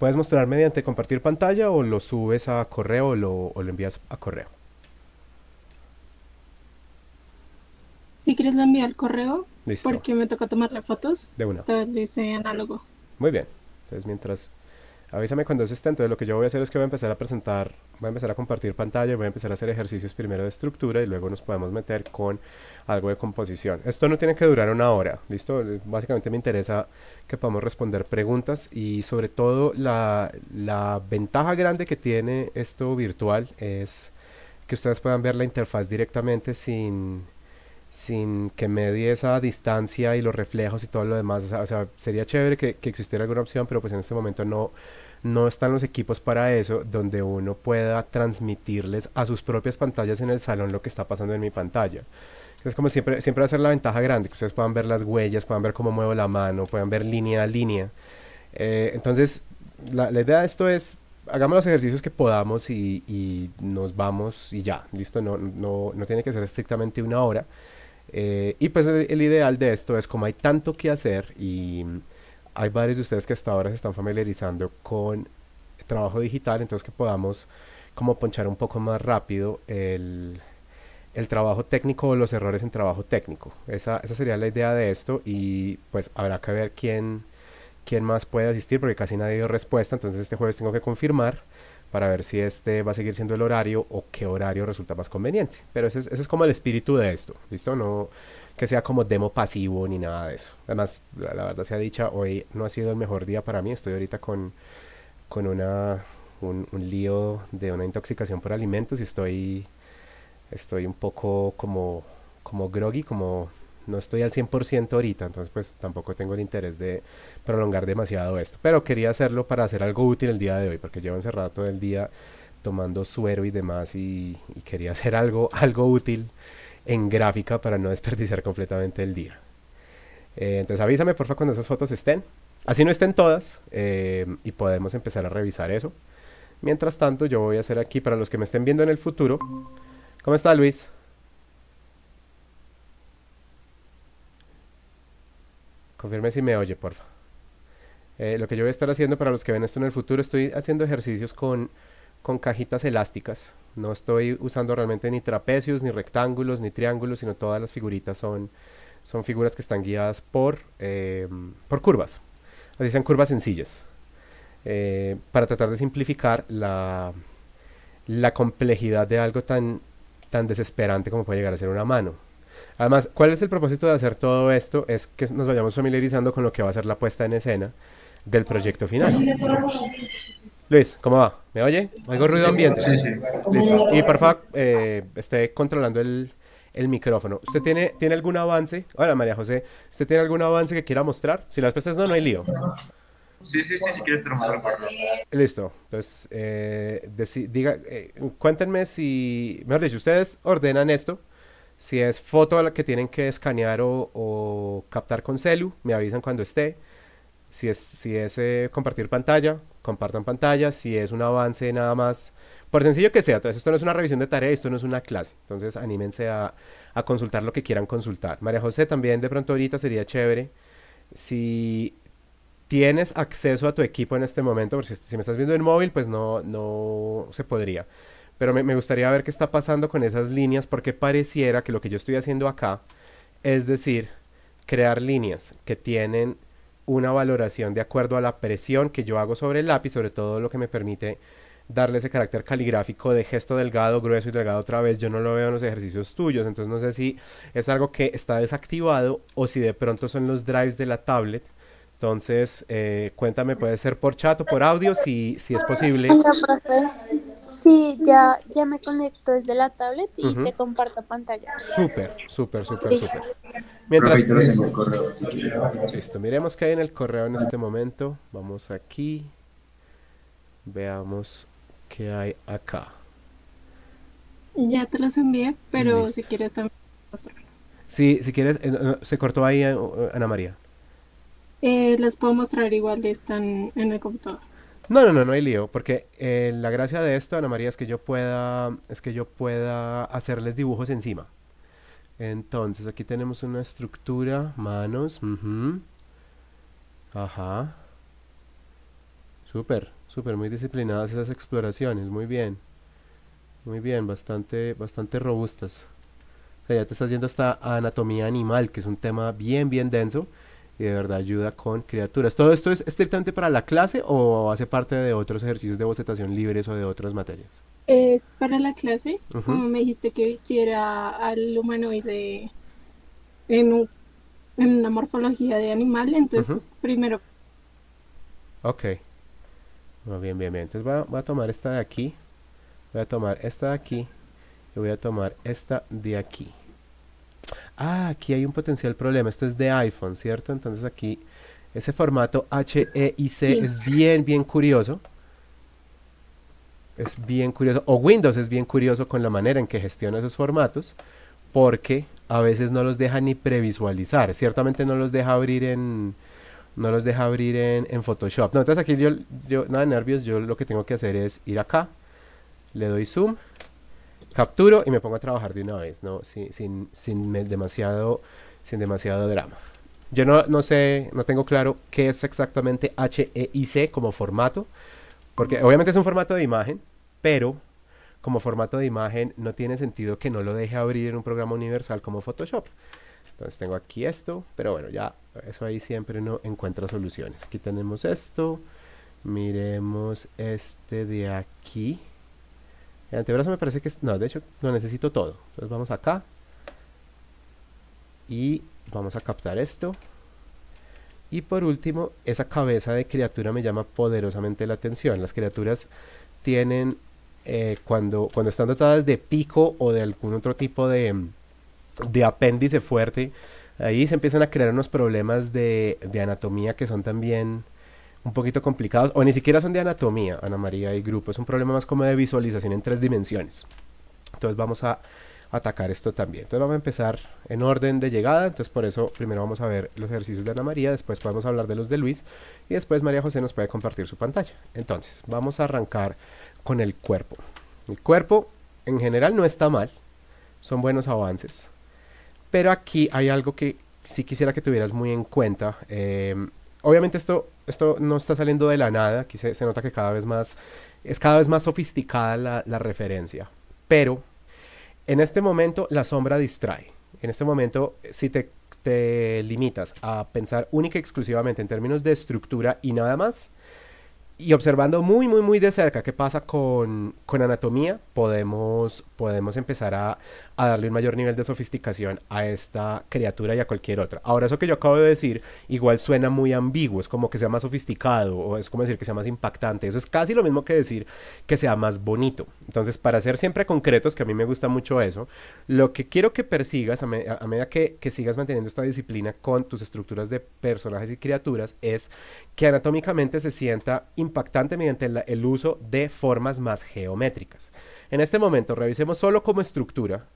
puedes mostrar mediante compartir pantalla o lo subes a correo o lo, envías a correo? Si quieres lo envío al correo porque me toca tomarle fotos. De una. Esta vez lo hice análogo. Muy bien. Entonces mientras avísame cuando eso esté. Entonces lo que yo voy a hacer es que voy a empezar a presentar, voy a empezar a compartir pantalla, voy a empezar a hacer ejercicios primero de estructura y luego nos podemos meter con algo de composición. Esto no tiene que durar una hora, ¿listo? Básicamente me interesa que podamos responder preguntas y sobre todo la, la ventaja grande que tiene esto virtual es que ustedes puedan ver la interfaz directamente sin sin que medie esa distancia y los reflejos y todo lo demás. O sea, sería chévere que, que, existiera alguna opción, pero pues en este momento no, están los equipos para eso, donde uno pueda transmitirles a sus propias pantallas en el salón lo que está pasando en mi pantalla. Es como siempre, siempre va la ventaja grande, que ustedes puedan ver las huellas, puedan ver cómo muevo la mano, puedan ver línea a línea. Eh, entonces, la, idea de esto es hagamos los ejercicios que podamos y, nos vamos y ya, listo, no tiene que ser estrictamente una hora. Eh, y pues el, ideal de esto es como hay tanto que hacer y hay varios de ustedes que hasta ahora se están familiarizando con trabajo digital, entonces que podamos como ponchar un poco más rápido el, el trabajo técnico o los errores en trabajo técnico. Esa, esa, sería la idea de esto y pues habrá que ver quién, quién más puede asistir porque casi nadie dio respuesta, entonces este jueves tengo que confirmar para ver si este va a seguir siendo el horario o qué horario resulta más conveniente. Pero ese es, como el espíritu de esto, ¿listo? No que sea como demo pasivo ni nada de eso. Además, la, verdad verdad sea dicha, hoy no ha sido el mejor día para mí. Estoy ahorita con, con una, un, lío de una intoxicación por alimentos y estoy, estoy un poco como, como groggy, como no estoy al 100% ahorita, entonces pues tampoco tengo el interés de prolongar demasiado esto. Pero quería hacerlo para hacer algo útil el día de hoy, porque llevo encerrado todo el día tomando suero y demás y, quería hacer algo, algo útil en gráfica para no desperdiciar completamente el día. Eh, entonces avísame porfa cuando esas fotos estén. Así no estén todas eh, y podemos empezar a revisar eso. Mientras tanto yo voy a hacer aquí para los que me estén viendo en el futuro. ¿Cómo está Luis? Confirme si me oye, porfa. Eh, lo que yo voy a estar haciendo para los que ven esto en el futuro, estoy haciendo ejercicios con, cajitas elásticas. No estoy usando realmente ni trapecios, ni rectángulos, ni triángulos, sino todas las figuritas son, son figuras que están guiadas por, eh, por curvas. Así sean curvas sencillas. Eh, para tratar de simplificar la, la complejidad de algo tan, tan desesperante como puede llegar a ser una mano. Además, ¿cuál es el propósito de hacer todo esto? Es que nos vayamos familiarizando con lo que va a ser la puesta en escena del proyecto final. Luis, ¿cómo va? ¿Me oye? ¿Oigo ruido ambiente? Sí, sí. Listo. Y por favor, eh, esté controlando el, micrófono. ¿Usted tiene, tiene algún avance? Hola, María José. ¿¿Usted tiene algún avance que quiera mostrar? Si las es no, no hay lío. Sí, sí, sí, si quieres te Listo. Entonces, eh, diga, eh, cuéntenme si, mejor dicho, ustedes ordenan esto si es foto la que tienen que escanear o, captar con celu, me avisan cuando esté. Si es, eh, compartir pantalla, compartan pantalla. Si es un avance nada más, por sencillo que sea. esto no es una revisión de tarea, esto no es una clase. Entonces, anímense a, consultar lo que quieran consultar. María José, también de pronto ahorita sería chévere si tienes acceso a tu equipo en este momento, porque si, me estás viendo en móvil, pues no, no se podría. Pero me, gustaría ver qué está pasando con esas líneas porque pareciera que lo que yo estoy haciendo acá es decir, crear líneas que tienen una valoración de acuerdo a la presión que yo hago sobre el lápiz, sobre todo lo que me permite darle ese carácter caligráfico de gesto delgado, grueso y delgado otra vez. Yo no lo veo en los ejercicios tuyos, entonces no sé si es algo que está desactivado o si de pronto son los drives de la tablet. Entonces, eh, cuéntame, puede ser por chat o por audio, si, si es posible. Sí, ya, ya me conecto desde la tablet y te comparto pantalla. Súper, súper, súper, súper. Mientras... en el correo. Listo, miremos qué hay en el correo en este momento. Vamos aquí. Veamos qué hay acá. Ya te los envié, pero si quieres también... Sí, si quieres, eh, se cortó ahí eh, Ana María. Eh, los puedo mostrar igual, están en el computador. No, no, no, no hay lío, porque eh, la gracia de esto, Ana María, es que yo pueda, es que yo pueda hacerles dibujos encima. Entonces, aquí tenemos una estructura, manos, ajá, súper, súper, muy disciplinadas esas exploraciones, muy bien, muy bien, bastante, bastante robustas. O sea, ya te estás yendo hasta anatomía animal, que es un tema bien, bien denso, y de verdad ayuda con criaturas. ¿Todo esto es estrictamente para la clase o hace parte de otros ejercicios de bocetación libres o de otras materias? Es para la clase. Como me dijiste que vistiera al humanoide en, en una morfología de animal, entonces pues, primero. Ok. Bueno, bien, bien, bien. Entonces voy a tomar esta de aquí. Voy a tomar esta de aquí. Y voy a tomar esta de aquí ah, aquí hay un potencial problema, esto es de iPhone, ¿cierto? Entonces aquí ese formato HEIC c es bien, bien curioso. Es bien curioso. O Windows es bien curioso con la manera en que gestiona esos formatos, porque a veces no los deja ni previsualizar. Ciertamente no los deja abrir en, no los deja abrir en, Photoshop. No, entonces aquí yo, yo, nada nervios, yo lo que tengo que hacer es ir acá, le doy zoom capturo y me pongo a trabajar de una vez, ¿no? Sin, sin, sin demasiado, sin demasiado drama. Yo no, no, sé, no tengo claro qué es exactamente HEIC como formato, porque obviamente es un formato de imagen, pero como formato de imagen no tiene sentido que no lo deje abrir en un programa universal como Photoshop. Entonces tengo aquí esto, pero bueno, ya eso ahí siempre no encuentra soluciones. Aquí tenemos esto, miremos este de aquí. El antebrazo me parece que No, de hecho lo necesito todo. Entonces vamos acá. Y vamos a captar esto. Y por último, esa cabeza de criatura me llama poderosamente la atención. Las criaturas tienen, eh, cuando, cuando están dotadas de pico o de algún otro tipo de, apéndice fuerte, ahí se empiezan a crear unos problemas de anatomía que son también un poquito complicados, o ni siquiera son de anatomía, Ana María y grupo, es un problema más como de visualización en tres dimensiones. Entonces vamos a atacar esto también. Entonces vamos a empezar en orden de llegada, entonces por eso primero vamos a ver los ejercicios de Ana María, después podemos hablar de los de Luis y después María José nos puede compartir su pantalla. Entonces vamos a arrancar con el cuerpo. El cuerpo en general no está mal, son buenos avances, pero aquí hay algo que sí quisiera que tuvieras muy en cuenta. Eh, Obviamente esto, esto no está saliendo de la nada, aquí se, nota que cada vez más es cada vez más sofisticada la, referencia, pero en este momento la sombra distrae. En este momento, si te te limitas a pensar única y exclusivamente en términos de estructura y nada más, y observando muy, muy, muy de cerca qué pasa con, anatomía, podemos, podemos empezar a, darle un mayor nivel de sofisticación a esta criatura y a cualquier otra. Ahora, eso que yo acabo de decir, igual suena muy ambiguo, es como que sea más sofisticado o es como decir que sea más impactante. Eso es casi lo mismo que decir que sea más bonito. Entonces, para ser siempre concretos, que a mí me gusta mucho eso, lo que quiero que persigas a, medida que, que sigas manteniendo esta disciplina con tus estructuras de personajes y criaturas es que anatómicamente se sienta impactante impactante mediante el, uso de formas más geométricas. En este momento revisemos solo como estructura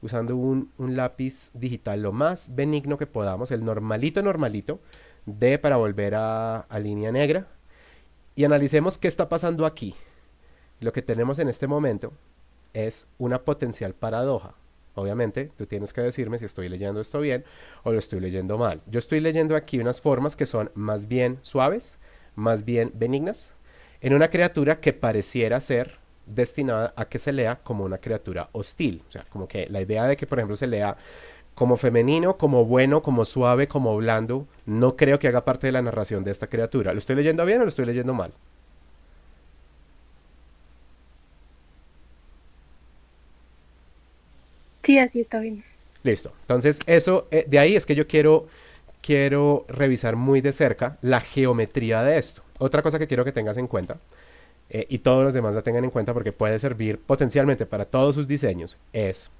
usando un, lápiz digital lo más benigno que podamos, el normalito normalito, D para volver a, a, línea negra, y analicemos qué está pasando aquí. Lo que tenemos en este momento es una potencial paradoja. Obviamente, tú tienes que decirme si estoy leyendo esto bien o lo estoy leyendo mal. Yo estoy leyendo aquí unas formas que son más bien suaves, más bien benignas, en una criatura que pareciera ser destinada a que se lea como una criatura hostil. O sea, como que la idea de que, por ejemplo, se lea como femenino, como bueno, como suave, como blando, no creo que haga parte de la narración de esta criatura. ¿Lo estoy leyendo bien o lo estoy leyendo mal? Sí, así está bien. Listo. Entonces, eso, eh, de ahí es que yo quiero quiero revisar muy de cerca la geometría de esto. Otra cosa que quiero que tengas en cuenta, eh, y todos los demás la tengan en cuenta porque puede servir potencialmente para todos sus diseños, es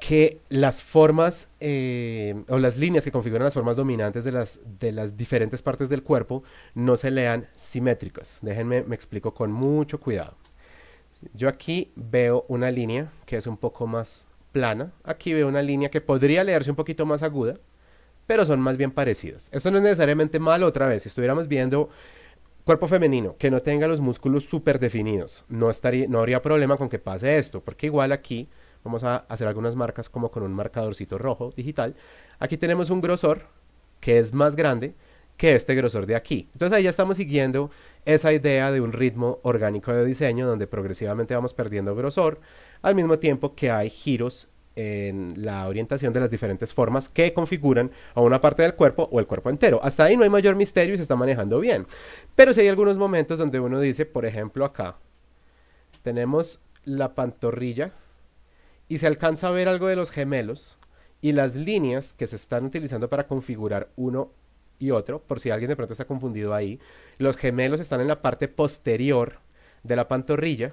que las formas eh, o las líneas que configuran las formas dominantes de las, de las diferentes partes del cuerpo no se lean simétricas. Déjenme, me explico con mucho cuidado. Yo aquí veo una línea que es un poco más plana. Aquí veo una línea que podría leerse un poquito más aguda, pero son más bien parecidas. Esto no es necesariamente malo otra vez. Si estuviéramos viendo cuerpo femenino que no tenga los músculos súper definidos, no, estaría, no habría problema con que pase esto, porque igual aquí vamos a hacer algunas marcas como con un marcadorcito rojo digital. Aquí tenemos un grosor que es más grande que este grosor de aquí. Entonces ahí ya estamos siguiendo esa idea de un ritmo orgánico de diseño donde progresivamente vamos perdiendo grosor al mismo tiempo que hay giros en la orientación de las diferentes formas que configuran a una parte del cuerpo o el cuerpo entero. Hasta ahí no hay mayor misterio y se está manejando bien. Pero sí hay algunos momentos donde uno dice, por ejemplo acá, tenemos la pantorrilla y se alcanza a ver algo de los gemelos y las líneas que se están utilizando para configurar uno y otro, por si alguien de pronto está confundido ahí. Los gemelos están en la parte posterior de la pantorrilla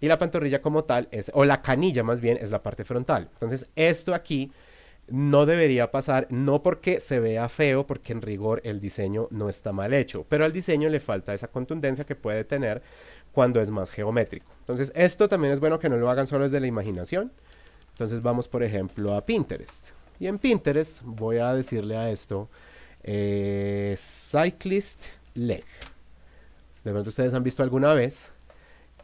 y la pantorrilla como tal es, o la canilla más bien, es la parte frontal. Entonces, esto aquí no debería pasar, no porque se vea feo, porque en rigor el diseño no está mal hecho, pero al diseño le falta esa contundencia que puede tener cuando es más geométrico. Entonces, esto también es bueno que no lo hagan solo desde la imaginación. Entonces, vamos, por ejemplo, a Pinterest. Y en Pinterest voy a decirle a esto eh, Cyclist Leg. De pronto ustedes han visto alguna vez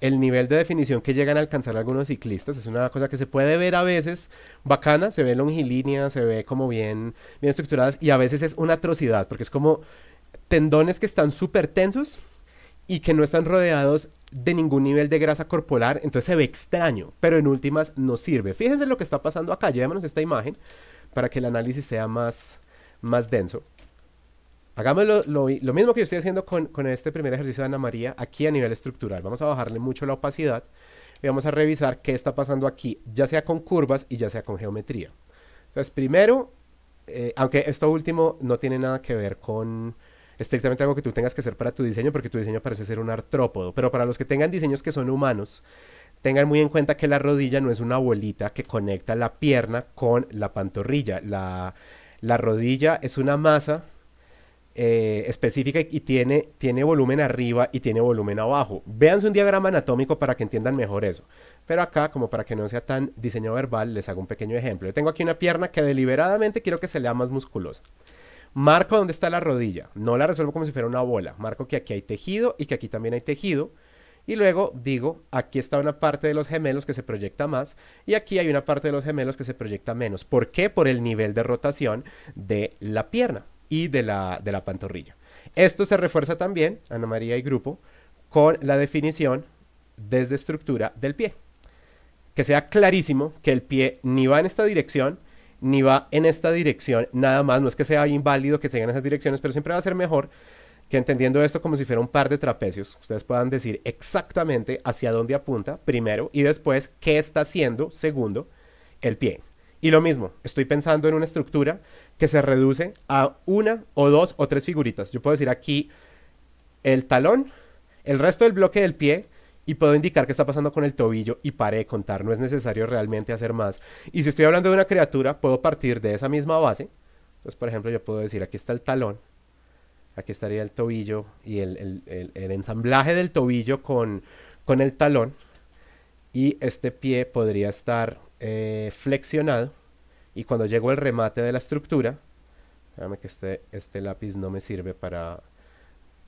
el nivel de definición que llegan a alcanzar algunos ciclistas. Es una cosa que se puede ver a veces bacana, se ve longilínea, se ve como bien, bien estructuradas y a veces es una atrocidad porque es como tendones que están súper tensos y que no están rodeados de ningún nivel de grasa corporal, entonces se ve extraño, pero en últimas no sirve. Fíjense lo que está pasando acá, llévenos esta imagen para que el análisis sea más, más denso. Hagamos lo, mismo que yo estoy haciendo con, este primer ejercicio de Ana María aquí a nivel estructural. Vamos a bajarle mucho la opacidad y vamos a revisar qué está pasando aquí, ya sea con curvas y ya sea con geometría. Entonces, primero, eh, aunque esto último no tiene nada que ver con estrictamente algo que tú tengas que hacer para tu diseño, porque tu diseño parece ser un artrópodo, pero para los que tengan diseños que son humanos, tengan muy en cuenta que la rodilla no es una bolita que conecta la pierna con la pantorrilla. la rodilla es una masa eh, específica y tiene, tiene volumen arriba y tiene volumen abajo. Véanse un diagrama anatómico para que entiendan mejor eso. Pero acá, como para que no sea tan diseño verbal, les hago un pequeño ejemplo. Yo tengo aquí una pierna que deliberadamente quiero que se lea más musculosa. Marco dónde está la rodilla. No la resuelvo como si fuera una bola. Marco que aquí hay tejido y que aquí también hay tejido. Y luego digo, aquí está una parte de los gemelos que se proyecta más y aquí hay una parte de los gemelos que se proyecta menos. ¿Por qué? Por el nivel de rotación de la pierna y de la, de la pantorrilla. Esto se refuerza también, Ana María y grupo, con la definición desde estructura del pie. Que sea clarísimo que el pie ni va en esta dirección, ni va en esta dirección, nada más. No es que sea inválido que en esas direcciones, pero siempre va a ser mejor que entendiendo esto como si fuera un par de trapecios, ustedes puedan decir exactamente hacia dónde apunta primero y después qué está haciendo segundo el pie. Y lo mismo, estoy pensando en una estructura que se reduce a una o dos o tres figuritas. Yo puedo decir aquí el talón, el resto del bloque del pie y puedo indicar qué está pasando con el tobillo y paré de contar. No es necesario realmente hacer más. Y si estoy hablando de una criatura, puedo partir de esa misma base. Entonces, por ejemplo, yo puedo decir aquí está el talón, aquí estaría el tobillo y el, ensamblaje del tobillo con el talón. Y este pie podría estar eh, flexionado y cuando llego el remate de la estructura, déjame que este, este lápiz no me sirve para,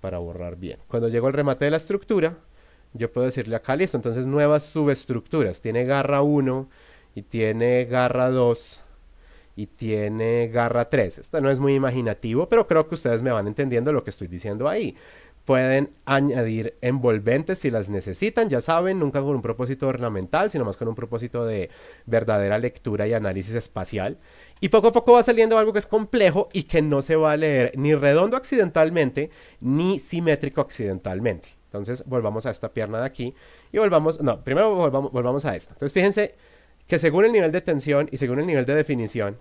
para borrar bien. Cuando llego al remate de la estructura, yo puedo decirle acá, listo, entonces nuevas subestructuras. Tiene garra 1 y tiene garra 2 y tiene garra 3. Esto no es muy imaginativo, pero creo que ustedes me van entendiendo lo que estoy diciendo ahí. Pueden añadir envolventes si las necesitan, ya saben, nunca con un propósito ornamental, sino más con un propósito de verdadera lectura y análisis espacial. Y poco a poco va saliendo algo que es complejo y que no se va a leer ni redondo accidentalmente ni simétrico accidentalmente. Entonces volvamos a esta pierna de aquí y volvamos, no, primero volvamos, volvamos a esta. Entonces fíjense que según el nivel de tensión y según el nivel de definición,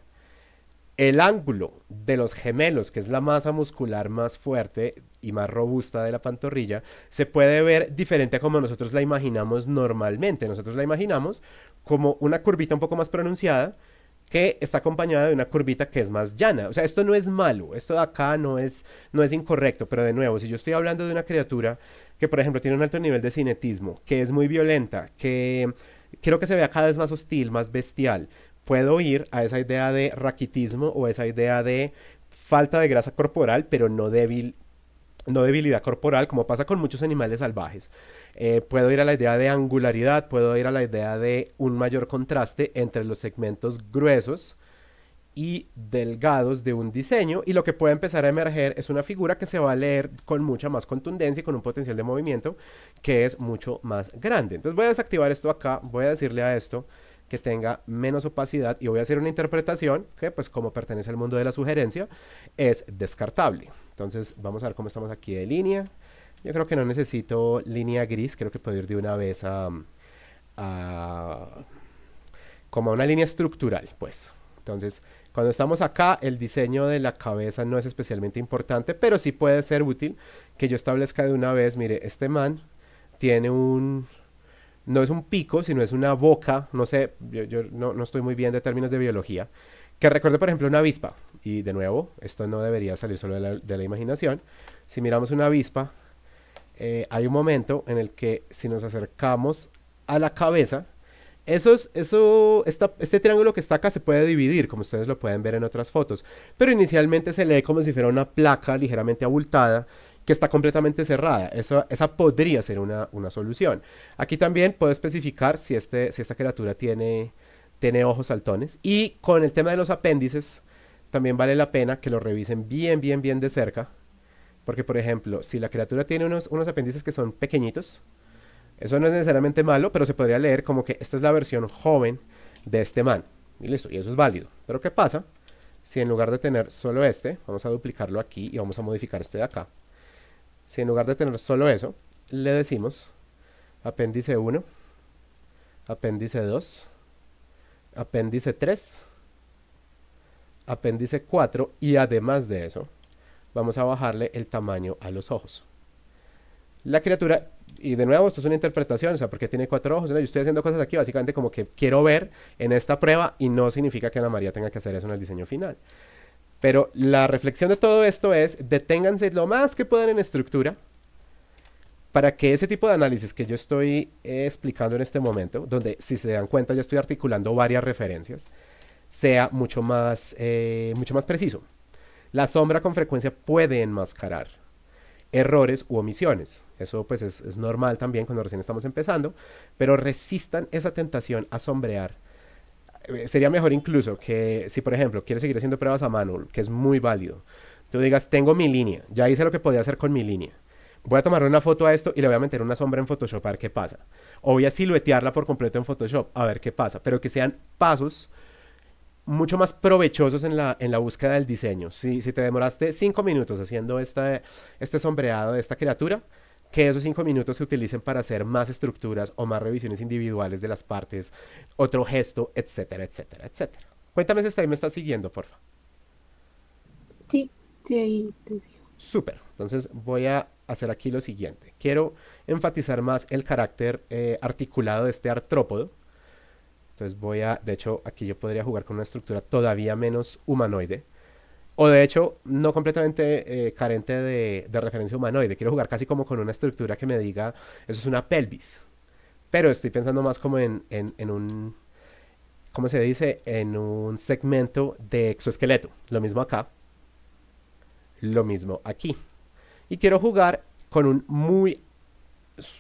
el ángulo de los gemelos, que es la masa muscular más fuerte y más robusta de la pantorrilla, se puede ver diferente a como nosotros la imaginamos normalmente. Nosotros la imaginamos como una curvita un poco más pronunciada que está acompañada de una curvita que es más llana. O sea, esto no es malo, esto de acá no es, no es incorrecto, pero de nuevo, si yo estoy hablando de una criatura que, por ejemplo, tiene un alto nivel de cinetismo, que es muy violenta, que quiero que se vea cada vez más hostil, más bestial, puedo ir a esa idea de raquitismo o esa idea de falta de grasa corporal, pero no débil, no debilidad corporal, como pasa con muchos animales salvajes. Eh, puedo ir a la idea de angularidad, puedo ir a la idea de un mayor contraste entre los segmentos gruesos y delgados de un diseño y lo que puede empezar a emerger es una figura que se va a leer con mucha más contundencia y con un potencial de movimiento que es mucho más grande. Entonces voy a desactivar esto acá, voy a decirle a esto que tenga menos opacidad y voy a hacer una interpretación que pues como pertenece al mundo de la sugerencia es descartable. Entonces vamos a ver cómo estamos aquí de línea. Yo creo que no necesito línea gris, creo que puedo ir de una vez a, como una línea estructural pues. Entonces cuando estamos acá, el diseño de la cabeza no es especialmente importante, pero sí puede ser útil que yo establezca de una vez, mire, este man tiene un, no es un pico, sino es una boca, no sé, yo, no, estoy muy bien de términos de biología, que recuerde, por ejemplo, una avispa. Y de nuevo, esto no debería salir solo de la, imaginación. Si miramos una avispa, eh, hay un momento en el que si nos acercamos a la cabeza, es eso, este triángulo que está acá se puede dividir, como ustedes lo pueden ver en otras fotos, pero inicialmente se lee como si fuera una placa ligeramente abultada que está completamente cerrada. esa podría ser una, solución. Aquí también puedo especificar si, este, si esta criatura tiene, tiene ojos saltones. Y con el tema de los apéndices, también vale la pena que lo revisen bien, bien, bien de cerca. Porque, por ejemplo, si la criatura tiene unos, unos apéndices que son pequeñitos, eso no es necesariamente malo, pero se podría leer como que esta es la versión joven de este man. Y listo, y eso es válido. Pero ¿qué pasa si en lugar de tener solo este, vamos a duplicarlo aquí y vamos a modificar este de acá? Si en lugar de tener solo eso, le decimos apéndice 1, apéndice 2, apéndice 3, apéndice 4 y además de eso, vamos a bajarle el tamaño a los ojos. La criatura, y de nuevo, esto es una interpretación, o sea, porque tiene cuatro ojos, yo estoy haciendo cosas aquí básicamente como que quiero ver en esta prueba y no significa que Ana María tenga que hacer eso en el diseño final. Pero la reflexión de todo esto es, deténganse lo más que puedan en estructura para que ese tipo de análisis que yo estoy eh, explicando en este momento, donde si se dan cuenta ya estoy articulando varias referencias, sea mucho más, eh, mucho más preciso. La sombra con frecuencia puede enmascarar errores u omisiones. Eso pues es, es normal también cuando recién estamos empezando, pero resistan esa tentación a sombrear eh, sería mejor incluso que si, por ejemplo, quieres seguir haciendo pruebas a mano, que es muy válido, tú digas, tengo mi línea, ya hice lo que podía hacer con mi línea. Voy a tomar una foto a esto y le voy a meter una sombra en Photoshop a ver qué pasa. O voy a siluetearla por completo en Photoshop a ver qué pasa. Pero que sean pasos mucho más provechosos en la, en la búsqueda del diseño. Si, te demoraste cinco minutos haciendo este sombreado de esta criatura, que esos cinco minutos se utilicen para hacer más estructuras o más revisiones individuales de las partes, otro gesto, etcétera, etcétera, etcétera. Cuéntame si está ahí, me estás siguiendo, porfa. Sí, sí, ahí te sigo. Súper. Entonces voy a hacer aquí lo siguiente. Quiero enfatizar más el carácter eh, articulado de este artrópodo. Entonces voy a, de hecho, aquí yo podría jugar con una estructura todavía menos humanoide. O de hecho, no completamente eh, carente de, de, referencia humanoide. Quiero jugar casi como con una estructura que me diga, eso es una pelvis. Pero estoy pensando más como en, un, ¿cómo se dice? En un segmento de exoesqueleto. Lo mismo acá. Lo mismo aquí. Y quiero jugar con un muy,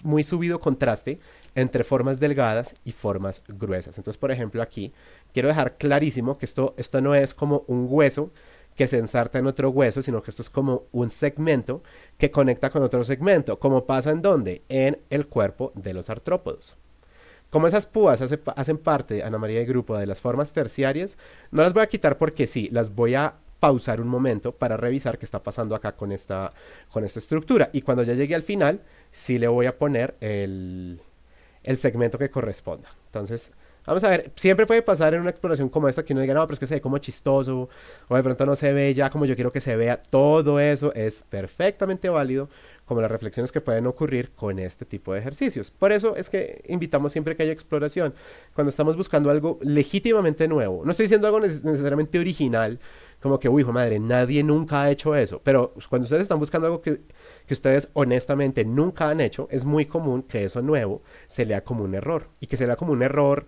muy subido contraste entre formas delgadas y formas gruesas. Entonces, por ejemplo, aquí quiero dejar clarísimo que esto, esto no es como un hueso que se ensarta en otro hueso, sino que esto es como un segmento que conecta con otro segmento, como pasa en dónde? En el cuerpo de los artrópodos. Como esas púas hacen parte, Ana María, y grupo de las formas terciarias, no las voy a quitar porque sí, las voy a pausar un momento para revisar qué está pasando acá con esta, con esta estructura. Y cuando ya llegue al final, sí le voy a poner el, el segmento que corresponda. Entonces, Vamos a ver, siempre puede pasar en una exploración como esta que uno diga, no, pero es que se ve como chistoso, o de pronto no se ve ya como yo quiero que se vea. Todo eso es perfectamente válido, como las reflexiones que pueden ocurrir con este tipo de ejercicios. Por eso es que invitamos siempre que haya exploración, cuando estamos buscando algo legítimamente nuevo. No estoy diciendo algo necesariamente original, como que, uy, hijo madre, nadie nunca ha hecho eso. Pero cuando ustedes están buscando algo que, que ustedes honestamente nunca han hecho, es muy común que eso nuevo se lea como un error y que se lea como un error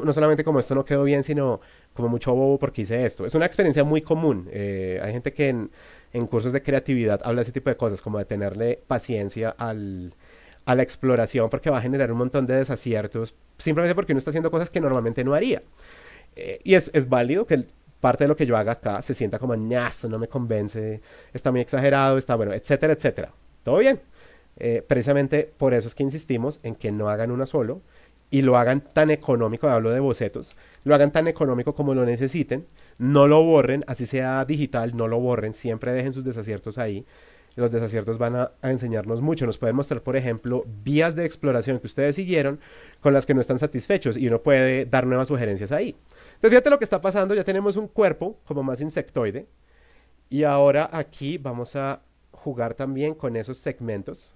no solamente como esto no quedó bien, sino como mucho bobo porque hice esto. Es una experiencia muy común. Eh, hay gente que en, cursos de creatividad habla ese tipo de cosas, como de tenerle paciencia a la exploración porque va a generar un montón de desaciertos, simplemente porque uno está haciendo cosas que normalmente no haría. Eh, y es, válido que parte de lo que yo haga acá se sienta como, ñazo, no me convence, está muy exagerado, está bueno, etcétera, etcétera. Todo bien. Eh, precisamente por eso es que insistimos en que no hagan una solo, y lo hagan tan económico, hablo de bocetos, lo hagan tan económico como lo necesiten, no lo borren, así sea digital, no lo borren, siempre dejen sus desaciertos ahí. Los desaciertos van a, enseñarnos mucho. Nos pueden mostrar, por ejemplo, vías de exploración que ustedes siguieron con las que no están satisfechos y uno puede dar nuevas sugerencias ahí. Entonces, fíjate lo que está pasando. Ya tenemos un cuerpo como más insectoide. Y ahora aquí vamos a jugar también con esos segmentos.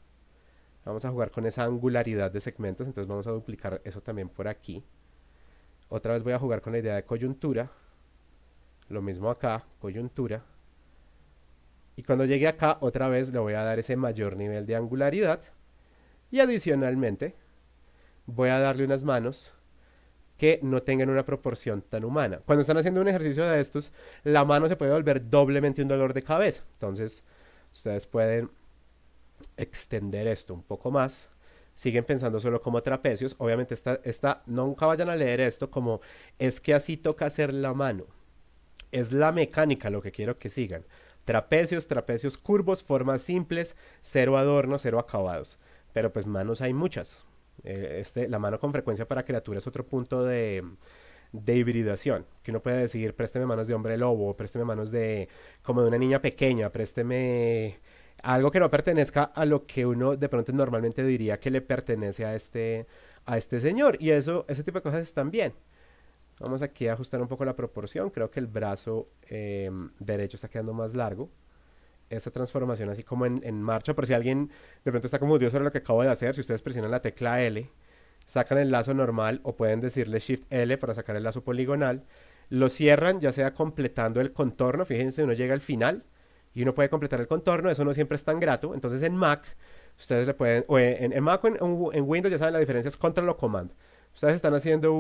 Vamos a jugar con esa angularidad de segmentos, entonces vamos a duplicar eso también por aquí. Otra vez voy a jugar con la idea de coyuntura. Lo mismo acá, coyuntura. Y cuando llegue acá, otra vez le voy a dar ese mayor nivel de angularidad. Y adicionalmente, voy a darle unas manos que no tengan una proporción tan humana. Cuando están haciendo un ejercicio de estos, la mano se puede volver doblemente un dolor de cabeza. Entonces, ustedes pueden extender esto un poco más, siguen pensando solo como trapecios. Obviamente, esta, esta, nunca vayan a leer esto como es que así toca hacer la mano. Es la mecánica lo que quiero que sigan. Trapecios, trapecios curvos, formas simples, cero adornos, cero acabados. Pero pues manos hay muchas. Eh, este, la mano con frecuencia para criaturas es otro punto de, de hibridación, que uno puede decir présteme manos de hombre lobo, présteme manos de como de una niña pequeña, présteme algo que no pertenezca a lo que uno de pronto normalmente diría que le pertenece a este, a este señor. Y eso, ese tipo de cosas están bien. Vamos aquí a ajustar un poco la proporción. Creo que el brazo eh, derecho está quedando más largo. Esa transformación así como en, en marcha, por si alguien de pronto está confundido sobre lo que acabo de hacer, si ustedes presionan la tecla L, sacan el lazo normal o pueden decirle Shift L para sacar el lazo poligonal, lo cierran ya sea completando el contorno, fíjense, uno llega al final, y uno puede completar el contorno, eso no siempre es tan grato. Entonces en Mac, ustedes le pueden, o en, Mac o en, Windows, ya saben la diferencia, es control o command. Ustedes están haciendo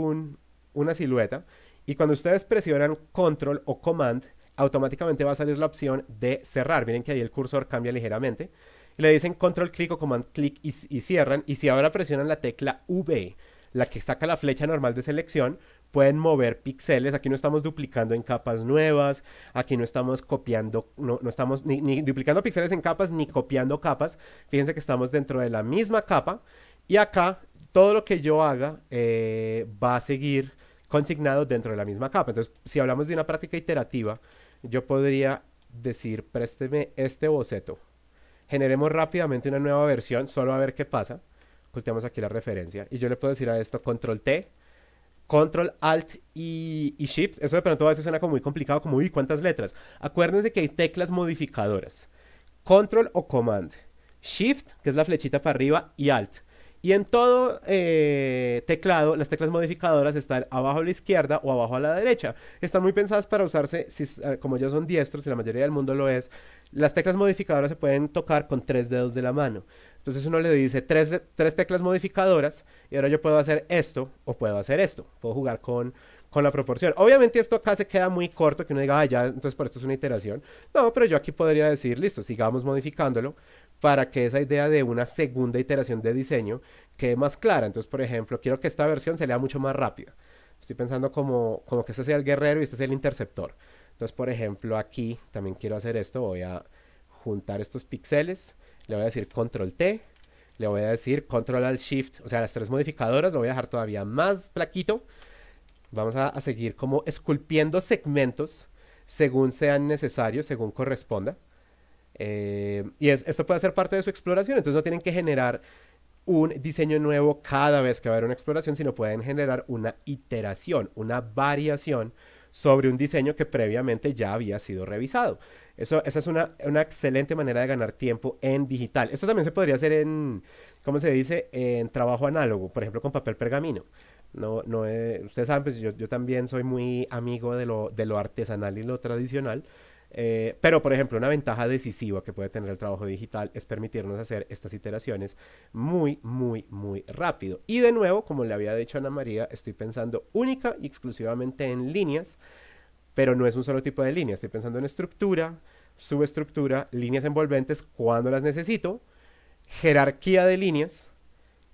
una silueta y cuando ustedes presionan control o command, automáticamente va a salir la opción de cerrar. Miren que ahí el cursor cambia ligeramente. le dicen control clic o command clic y, y cierran. Y si ahora presionan la tecla V, la que saca la flecha normal de selección, pueden mover píxeles, aquí no estamos duplicando en capas nuevas, aquí no estamos copiando, no, estamos ni, duplicando píxeles en capas ni copiando capas, fíjense que estamos dentro de la misma capa y acá todo lo que yo haga eh, va a seguir consignado dentro de la misma capa. Entonces, si hablamos de una práctica iterativa, yo podría decir, présteme este boceto. Generemos rápidamente una nueva versión, solo a ver qué pasa. Ocultemos aquí la referencia. Y yo le puedo decir a esto, control T, Control, Alt y, Shift. Eso de pronto a veces suena como muy complicado, como, uy, ¿cuántas letras? Acuérdense que hay teclas modificadoras. Control o Command. Shift, que es la flechita para arriba, y Alt. Y en todo eh, teclado, las teclas modificadoras están abajo a la izquierda o abajo a la derecha. Están muy pensadas para usarse, eh, como yo son diestros y la mayoría del mundo lo es, las teclas modificadoras se pueden tocar con tres dedos de la mano. Entonces uno le dice tres, teclas modificadoras y ahora yo puedo hacer esto o puedo hacer esto. Puedo jugar con, con la proporción. Obviamente esto acá se queda muy corto, que uno diga, ah, ya, entonces por esto es una iteración. No, pero yo aquí podría decir, listo, sigamos modificándolo para que esa idea de una segunda iteración de diseño quede más clara. Entonces, por ejemplo, quiero que esta versión se lea mucho más rápida. Estoy pensando como, que este sea el guerrero y este sea el interceptor. Entonces, por ejemplo, aquí también quiero hacer esto. Voy a juntar estos píxeles. Le voy a decir control T. Le voy a decir control alt shift. O sea, las tres modificadoras. Lo voy a dejar todavía más plaquito. Vamos a seguir como esculpiendo segmentos según sean necesarios, según corresponda. Eh, y esto puede ser parte de su exploración, entonces no tienen que generar un diseño nuevo cada vez que va a haber una exploración, sino pueden generar una iteración, una variación sobre un diseño que previamente ya había sido revisado. Eso, esa es una, excelente manera de ganar tiempo en digital. Esto también se podría hacer en, ¿cómo se dice? En trabajo análogo, por ejemplo, con papel pergamino. No, no, eh, ustedes saben, pues yo, yo, también soy muy amigo de lo, de lo artesanal y lo tradicional. Eh, pero, por ejemplo, una ventaja decisiva que puede tener el trabajo digital es permitirnos hacer estas iteraciones muy, muy, muy rápido. Y de nuevo, como le había dicho Ana María, estoy pensando única y exclusivamente en líneas, pero no es un solo tipo de línea. Estoy pensando en estructura, subestructura, líneas envolventes cuando las necesito, jerarquía de líneas,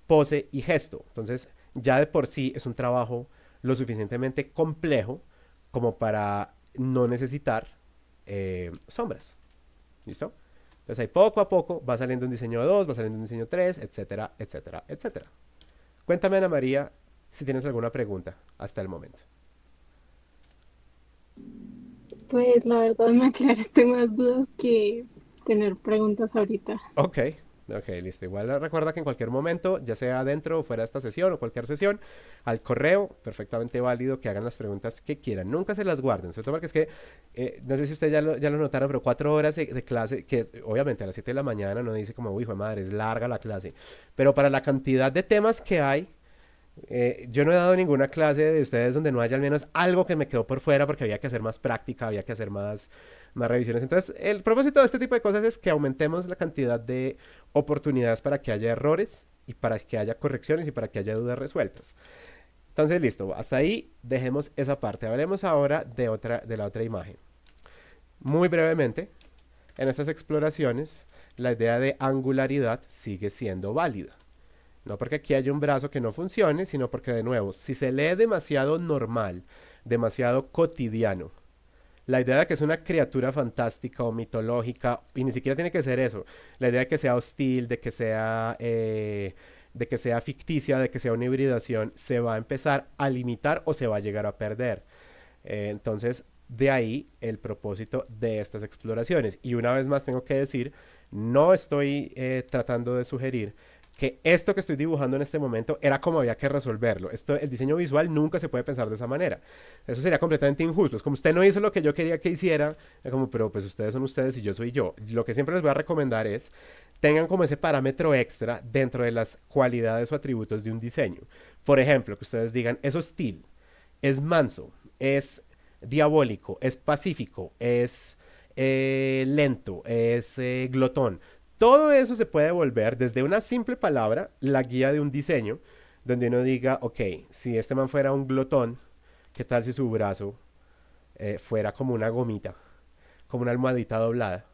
pose y gesto. Entonces, ya de por sí es un trabajo lo suficientemente complejo como para no necesitar eh, sombras. ¿Listo? Entonces ahí poco a poco va saliendo un diseño 2, va saliendo un diseño 3, etcétera, etcétera, etcétera. Cuéntame, Ana María, si tienes alguna pregunta hasta el momento. Pues la verdad me tengo más dudas que tener preguntas ahorita. Ok, Ok, listo. Igual recuerda que en cualquier momento, ya sea adentro o fuera de esta sesión o cualquier sesión, al correo, perfectamente válido que hagan las preguntas que quieran. Nunca se las guarden, ¿cierto? Porque es que, eh, no sé si usted ya lo, ya notaron, pero cuatro horas de, clase, que obviamente a las siete de la mañana no dice como, uy, hijo de madre, es larga la clase. Pero para la cantidad de temas que hay, eh, yo no he dado ninguna clase de ustedes donde no haya al menos algo que me quedó por fuera porque había que hacer más práctica, había que hacer más, más revisiones. Entonces, el propósito de este tipo de cosas es que aumentemos la cantidad de oportunidades para que haya errores y para que haya correcciones y para que haya dudas resueltas. Entonces, listo, hasta ahí dejemos esa parte. Hablemos ahora de, otra, de la otra imagen. Muy brevemente, en estas exploraciones, la idea de angularidad sigue siendo válida. No porque aquí haya un brazo que no funcione, sino porque de nuevo, si se lee demasiado normal, demasiado cotidiano, la idea de que es una criatura fantástica o mitológica, y ni siquiera tiene que ser eso, la idea de que sea hostil, de que sea, eh, de que sea ficticia, de que sea una hibridación, se va a empezar a limitar o se va a llegar a perder. Eh, entonces, de ahí el propósito de estas exploraciones. Y una vez más tengo que decir, no estoy eh, tratando de sugerir que esto que estoy dibujando en este momento era como había que resolverlo. Esto, el diseño visual nunca se puede pensar de esa manera. Eso sería completamente injusto. Es como usted no hizo lo que yo quería que hiciera, como, pero pues ustedes son ustedes y yo soy yo. Lo que siempre les voy a recomendar es tengan como ese parámetro extra dentro de las cualidades o atributos de un diseño. Por ejemplo, que ustedes digan, es hostil, es manso, es diabólico, es pacífico, es... Eh, lento, es eh, glotón. Todo eso se puede volver desde una simple palabra la guía de un diseño, donde uno diga, ok, si este man fuera un glotón, ¿qué tal si su brazo eh, fuera como una gomita, como una almohadita doblada?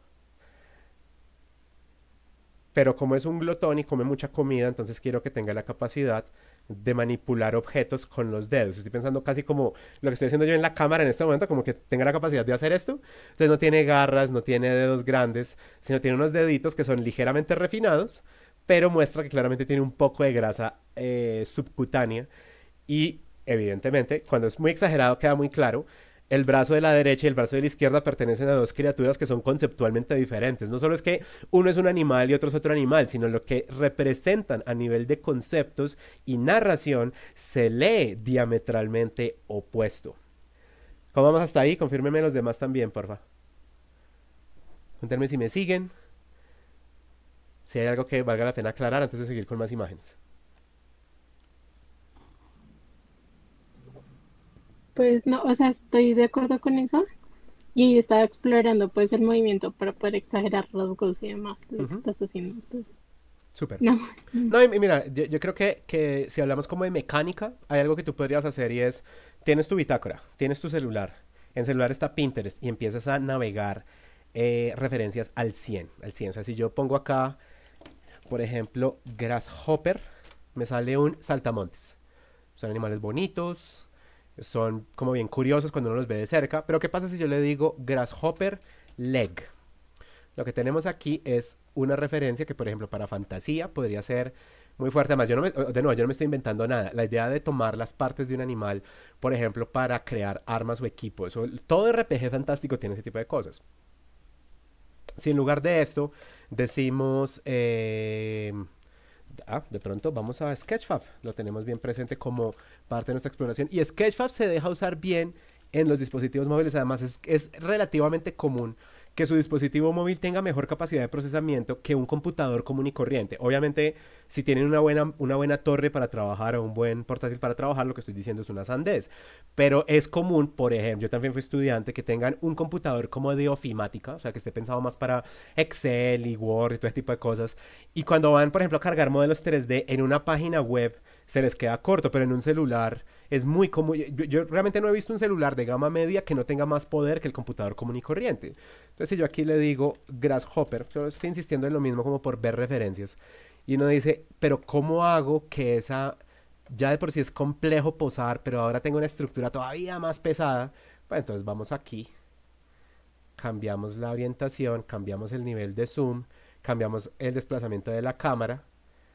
Pero como es un glotón y come mucha comida, entonces quiero que tenga la capacidad de manipular objetos con los dedos. Estoy pensando casi como lo que estoy haciendo yo en la cámara en este momento, como que tenga la capacidad de hacer esto. Entonces no tiene garras, no tiene dedos grandes, sino tiene unos deditos que son ligeramente refinados, pero muestra que claramente tiene un poco de grasa eh, subcutánea. Y evidentemente, cuando es muy exagerado, queda muy claro el brazo de la derecha y el brazo de la izquierda pertenecen a dos criaturas que son conceptualmente diferentes. No solo es que uno es un animal y otro es otro animal, sino lo que representan a nivel de conceptos y narración se lee diametralmente opuesto. ¿Cómo vamos hasta ahí? Confírmeme los demás también, porfa. Cuéntenme si me siguen. Si hay algo que valga la pena aclarar antes de seguir con más imágenes. pues no, o sea, estoy de acuerdo con eso. Y estaba explorando pues el movimiento para poder exagerar rasgos y demás, lo que estás haciendo. Súper. No. y, mira, yo, creo que, si hablamos como de mecánica, hay algo que tú podrías hacer y es, tienes tu bitácora, tienes tu celular, en celular está Pinterest y empiezas a navegar eh, referencias al 100, al 100. O sea, si yo pongo acá, por ejemplo, Grasshopper, me sale un saltamontes. Son animales bonitos, son como bien curiosos cuando uno los ve de cerca. Pero ¿qué pasa si yo le digo grasshopper leg? Lo que tenemos aquí es una referencia que, por ejemplo, para fantasía podría ser muy fuerte. Además, yo no me, de nuevo, yo no me estoy inventando nada. La idea de tomar las partes de un animal, por ejemplo, para crear armas o equipos. todo RPG fantástico tiene ese tipo de cosas. Si en lugar de esto decimos... Eh, Ah, de pronto vamos a Sketchfab. Lo tenemos bien presente como parte de nuestra exploración. Y Sketchfab se deja usar bien en los dispositivos móviles. Además, es, es relativamente común que su dispositivo móvil tenga mejor capacidad de procesamiento que un computador común y corriente. Obviamente, si tienen una buena, una buena torre para trabajar o un buen portátil para trabajar, lo que estoy diciendo es una sandez. Pero es común, por ejemplo, yo también fui estudiante, que tengan un computador como de ofimática, o sea, que esté pensado más para Excel y Word y todo este tipo de cosas. Y cuando van, por ejemplo, a cargar modelos 3D en una página web, se les queda corto, pero en un celular es muy común. Yo, realmente no he visto un celular de gama media que no tenga más poder que el computador común y corriente. Entonces, si yo aquí le digo Grasshopper, yo estoy insistiendo en lo mismo como por ver referencias, y uno dice, pero ¿cómo hago que esa ya de por sí es complejo posar, pero ahora tengo una estructura todavía más pesada. Bueno, pues, entonces vamos aquí, cambiamos la orientación, cambiamos el nivel de zoom, cambiamos el desplazamiento de la cámara.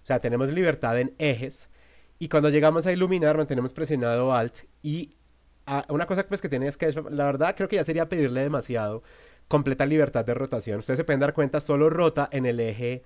O sea, tenemos libertad en ejes y cuando llegamos a iluminar, mantenemos presionado Alt. Y ah, una cosa pues, que tiene que, la verdad, creo que ya sería pedirle demasiado completa libertad de rotación. Ustedes se pueden dar cuenta, solo rota en el eje.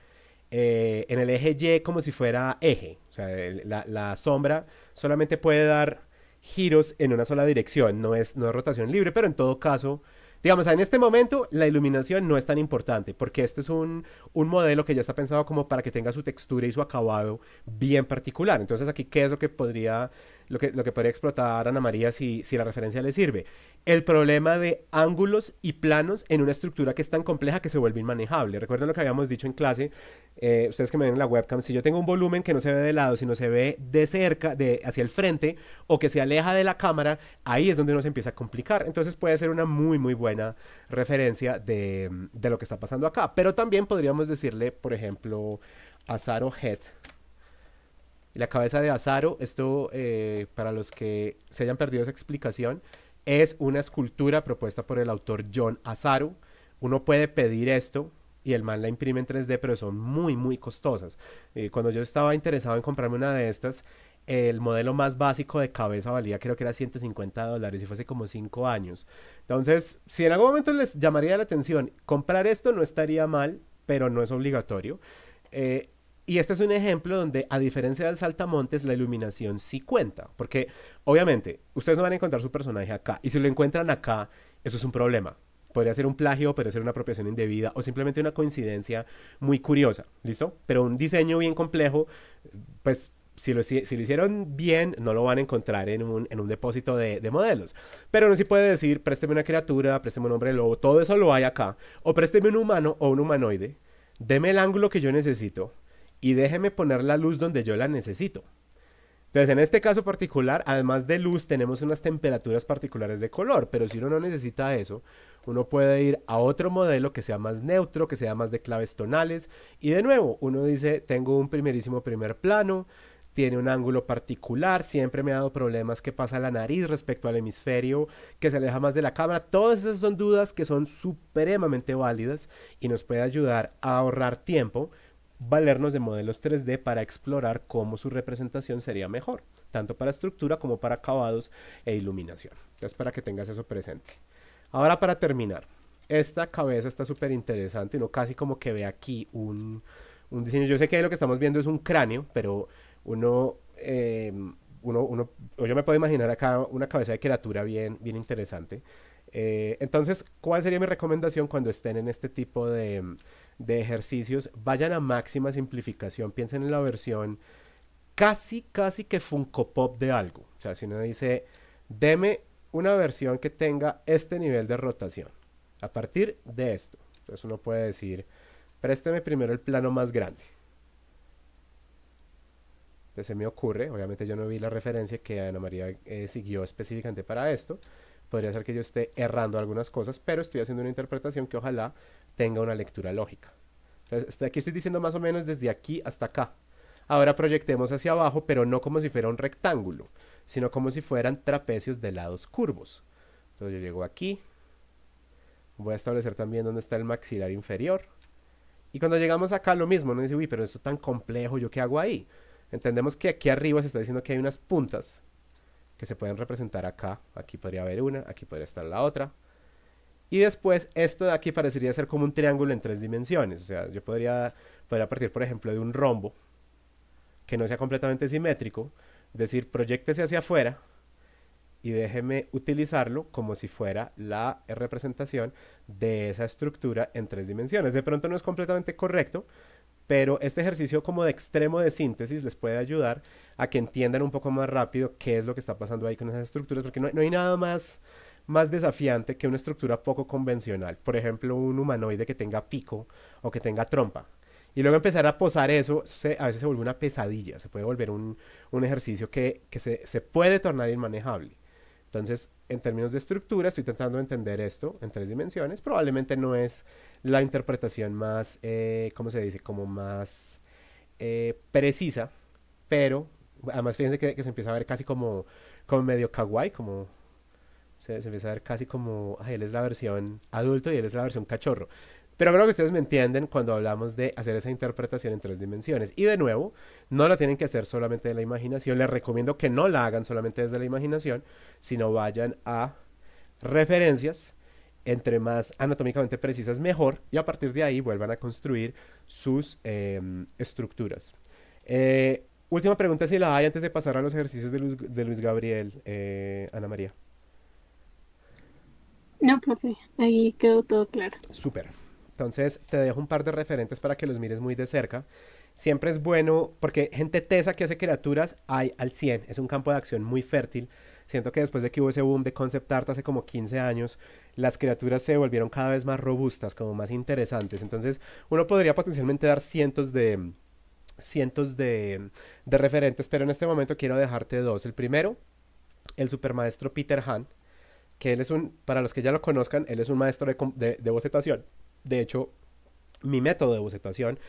Eh, en el eje Y como si fuera eje. O sea, la, sombra solamente puede dar giros en una sola dirección. No es, no es rotación libre, pero en todo caso Digamos, en este momento la iluminación no es tan importante porque este es un, modelo que ya está pensado como para que tenga su textura y su acabado bien particular. Entonces aquí, ¿qué es lo que podría lo que, lo podría explotar Ana María si, si la referencia le sirve. El problema de ángulos y planos en una estructura que es tan compleja que se vuelve inmanejable. Recuerden lo que habíamos dicho en clase, eh, ustedes que me ven en la webcam, si yo tengo un volumen que no se ve de lado, sino se ve de cerca, de, hacia el frente, o que se aleja de la cámara, ahí es donde nos empieza a complicar. Entonces puede ser una muy, muy buena referencia de, lo que está pasando acá. Pero también podríamos decirle, por ejemplo, a Saro Head la cabeza de Azaro, esto eh, para los que se hayan perdido esa explicación, es una escultura propuesta por el autor John Azaro. Uno puede pedir esto y el man la imprime en 3D, pero son muy, muy costosas. Eh, cuando yo estaba interesado en comprarme una de estas, el modelo más básico de cabeza valía creo que era 150 dólares y fue hace como 5 años. Entonces, si en algún momento les llamaría la atención, comprar esto no estaría mal, pero no es obligatorio. Eh, y este es un ejemplo donde, a diferencia del saltamontes, la iluminación sí cuenta. Porque, obviamente, ustedes no van a encontrar su personaje acá. Y si lo encuentran acá, eso es un problema. Podría ser un plagio, podría ser una apropiación indebida o simplemente una coincidencia muy curiosa. ¿Listo? Pero un diseño bien complejo, pues si lo, hicieron bien, no lo van a encontrar en un, depósito de, modelos. Pero uno sí puede decir, présteme una criatura, présteme un hombre lobo, todo eso lo hay acá. O présteme un humano o un humanoide, deme el ángulo que yo necesito, y déjeme poner la luz donde yo la necesito. Entonces, en este caso particular, además de luz, tenemos unas temperaturas particulares de color, pero si uno no necesita eso, uno puede ir a otro modelo que sea más neutro, que sea más de claves tonales, y de nuevo, uno dice, tengo un primerísimo primer plano, tiene un ángulo particular, siempre me ha dado problemas que pasa la nariz respecto al hemisferio, que se aleja más de la cámara. Todas esas son dudas que son supremamente válidas y nos puede ayudar a ahorrar tiempo valernos de modelos 3D para explorar cómo su representación sería mejor, tanto para estructura como para acabados e iluminación. Entonces, para que tengas eso presente. Ahora, para terminar, esta cabeza está súper interesante, uno casi como que ve aquí un, diseño. Yo sé que ahí lo que estamos viendo es un cráneo, pero uno... Eh, uno, yo me puedo imaginar acá una cabeza de criatura bien, bien interesante. Eh, entonces, ¿cuál sería mi recomendación cuando estén en este tipo de, de ejercicios, vayan a máxima simplificación, piensen en la versión casi, casi que Funko Pop de algo. O sea, si uno dice, deme una versión que tenga este nivel de rotación, a partir de esto. Entonces uno puede decir, présteme primero el plano más grande. Entonces se me ocurre, obviamente yo no vi la referencia que Ana María eh, siguió específicamente para esto, podría ser que yo esté errando algunas cosas, pero estoy haciendo una interpretación que ojalá tenga una lectura lógica. Entonces, aquí estoy diciendo más o menos desde aquí hasta acá. Ahora proyectemos hacia abajo, pero no como si fuera un rectángulo, sino como si fueran trapecios de lados curvos. Entonces yo llego aquí, voy a establecer también dónde está el maxilar inferior. Y cuando llegamos acá, lo mismo, no dice, uy, pero esto es tan complejo, ¿yo qué hago ahí? Entendemos que aquí arriba se está diciendo que hay unas puntas que se pueden representar acá. Aquí podría haber una, aquí podría estar la otra. Y después esto de aquí parecería ser como un triángulo en tres dimensiones. O sea, yo podría, partir, por ejemplo, de un rombo que no sea completamente simétrico. Decir, proyectese hacia afuera y déjeme utilizarlo como si fuera la representación de esa estructura en tres dimensiones. De pronto no es completamente correcto, pero este ejercicio como de extremo de síntesis les puede ayudar a que entiendan un poco más rápido qué es lo que está pasando ahí con esas estructuras, porque no, hay nada más, más desafiante que una estructura poco convencional, por ejemplo un humanoide que tenga pico o que tenga trompa. Y luego empezar a posar eso, a veces se vuelve una pesadilla, se puede volver un, ejercicio que, se puede tornar inmanejable. Entonces, en términos de estructura, estoy tratando entender esto en tres dimensiones. Probablemente no es la interpretación más, eh, ¿cómo se dice? Como más eh, precisa, pero además fíjense que, se empieza a ver casi como, como medio kawaii, como se, empieza a ver casi como, él es la versión adulto y él es la versión cachorro. Pero creo que ustedes me entienden cuando hablamos de hacer esa interpretación en tres dimensiones. Y de nuevo, no la tienen que hacer solamente de la imaginación. Les recomiendo que no la hagan solamente desde la imaginación, sino vayan a referencias. Entre más anatómicamente precisas, mejor. Y a partir de ahí vuelvan a construir sus em, estructuras. Eh, última pregunta, si la hay, antes de pasar a los ejercicios de Luis, Gabriel, eh, Ana María. No, profe, ahí quedó todo claro. Súper. Entonces te dejo un par de referentes para que los mires muy de cerca. Siempre es bueno, porque gente tesa que hace criaturas hay al 100. Es un campo de acción muy fértil. Siento que después de que hubo ese boom de concept art hace como 15 años, las criaturas se volvieron cada vez más robustas, como más interesantes. Entonces uno podría potencialmente dar cientos de, cientos de, referentes, pero en este momento quiero dejarte dos. El primero, el supermaestro Peter Hahn, que él es un, para los que ya lo conozcan, él es un maestro de, de, de bocetación de hecho, mi método de bocetación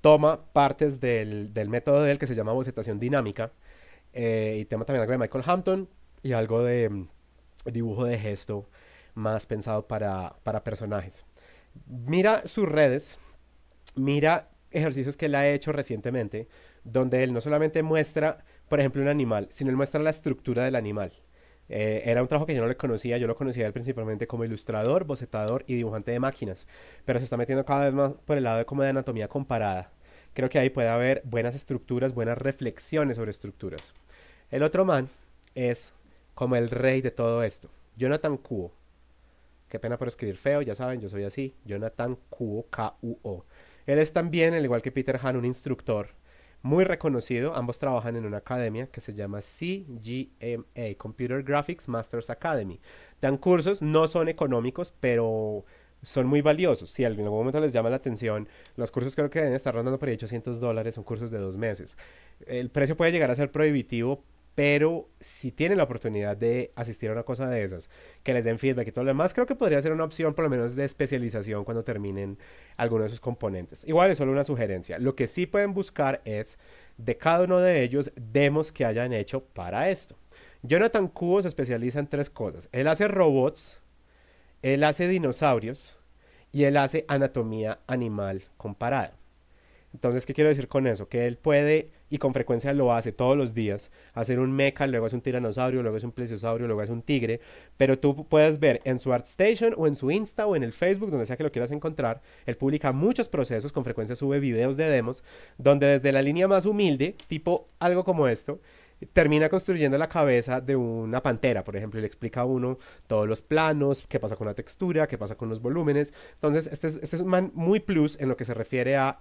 toma partes del, método de él que se llama bocetación dinámica eh, y tema también algo de Michael Hampton y algo de mm, dibujo de gesto más pensado para, para personajes. Mira sus redes, mira ejercicios que él ha hecho recientemente, donde él no solamente muestra, por ejemplo, un animal, sino él muestra la estructura del animal. Eh, era un trabajo que yo no le conocía, yo lo conocía principalmente como ilustrador, bocetador y dibujante de máquinas, pero se está metiendo cada vez más por el lado de como de anatomía comparada. Creo que ahí puede haber buenas estructuras, buenas reflexiones sobre estructuras. El otro man es como el rey de todo esto, Jonathan Kuo Qué pena por escribir feo, ya saben, yo soy así, Jonathan Kuo, K-U-O. Él es también, al igual que Peter Hahn, un instructor muy reconocido. Ambos trabajan en una academia que se llama CGMA, Computer Graphics Masters Academy. Dan cursos, no son económicos, pero son muy valiosos. Si en algún momento les llama la atención, los cursos creo que deben estar rondando por 800 dólares, son cursos de dos meses. El precio puede llegar a ser prohibitivo pero si tienen la oportunidad de asistir a una cosa de esas, que les den feedback y todo lo demás, creo que podría ser una opción por lo menos de especialización cuando terminen alguno de sus componentes. Igual es solo una sugerencia. Lo que sí pueden buscar es de cada uno de ellos demos que hayan hecho para esto. Jonathan Cubo se especializa en tres cosas. Él hace robots, él hace dinosaurios y él hace anatomía animal comparada. Entonces, ¿qué quiero decir con eso? Que él puede y con frecuencia lo hace todos los días, hacer un mecha, luego hace un tiranosaurio, luego es un plesiosaurio, luego hace un tigre, pero tú puedes ver en su ArtStation o en su Insta o en el Facebook, donde sea que lo quieras encontrar, él publica muchos procesos, con frecuencia sube videos de demos, donde desde la línea más humilde, tipo algo como esto, termina construyendo la cabeza de una pantera, por ejemplo, le explica a uno todos los planos, qué pasa con la textura, qué pasa con los volúmenes. Entonces, este es este un man muy plus en lo que se refiere a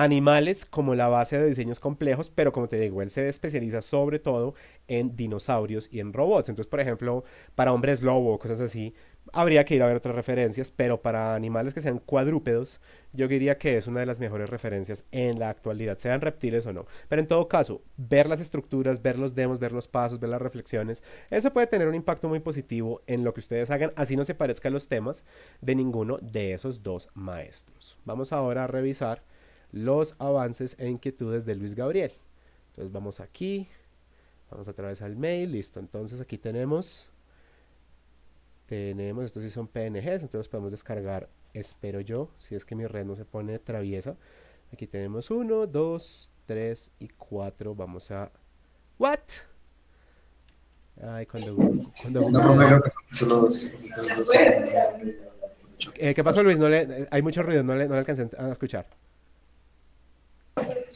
animales como la base de diseños complejos, pero como te digo, él se especializa sobre todo en dinosaurios y en robots. Entonces, por ejemplo, para hombres lobo o cosas así, habría que ir a ver otras referencias, pero para animales que sean cuadrúpedos, yo diría que es una de las mejores referencias en la actualidad, sean reptiles o no. Pero en todo caso, ver las estructuras, ver los demos, ver los pasos, ver las reflexiones, eso puede tener un impacto muy positivo en lo que ustedes hagan, así no se parezcan los temas de ninguno de esos dos maestros. Vamos ahora a revisar los avances e inquietudes de Luis Gabriel. Entonces vamos aquí, vamos a través al mail, listo. Entonces aquí tenemos, tenemos, estos sí son PNGs, entonces podemos descargar, espero yo, si es que mi red no se pone traviesa. Aquí tenemos uno dos, tres y cuatro vamos a... ¿What? Ay, cuando, cuando no, no, ¿Qué pasó Luis? No le, hay mucho ruido, no no le alcancé a escuchar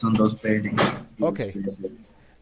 son dos PNGs. Ok.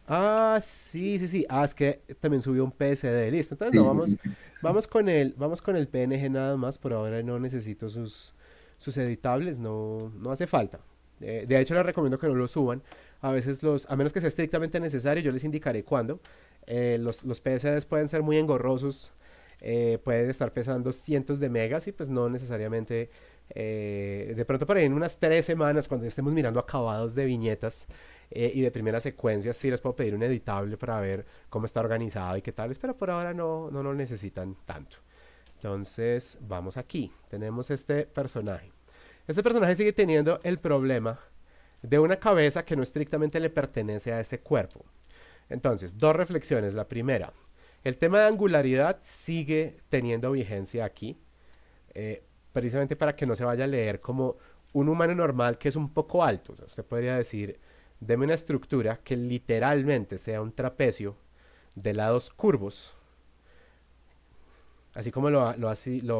ah, sí, sí, sí. Ah, es que también subió un PSD, listo. Entonces, no, vamos, vamos, con el, vamos con el PNG nada más. Por ahora no necesito sus, sus editables, no, no hace falta. Eh, de hecho, les recomiendo que no lo suban. A veces los, a menos que sea estrictamente necesario, yo les indicaré cuándo. Eh, los, los PSDs pueden ser muy engorrosos, eh, pueden estar pesando cientos de megas y pues no necesariamente eh, de pronto por ahí en unas tres semanas, cuando estemos mirando acabados de viñetas eh, y de primeras secuencias, sí les puedo pedir un editable para ver cómo está organizado y qué tal, pero por ahora no, no lo necesitan tanto. Entonces, vamos aquí. Tenemos este personaje. Este personaje sigue teniendo el problema de una cabeza que no estrictamente le pertenece a ese cuerpo. Entonces, dos reflexiones. La primera, el tema de angularidad sigue teniendo vigencia aquí, eh, precisamente para que no se vaya a leer como un humano normal que es un poco alto. usted podría decir, deme una estructura que literalmente sea un trapecio de lados curvos, así como lo ha, lo,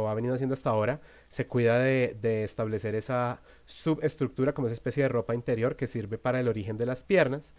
ha, venido haciendo hasta ahora, se cuida de, establecer esa subestructura como esa especie de ropa interior que sirve para el origen de las piernas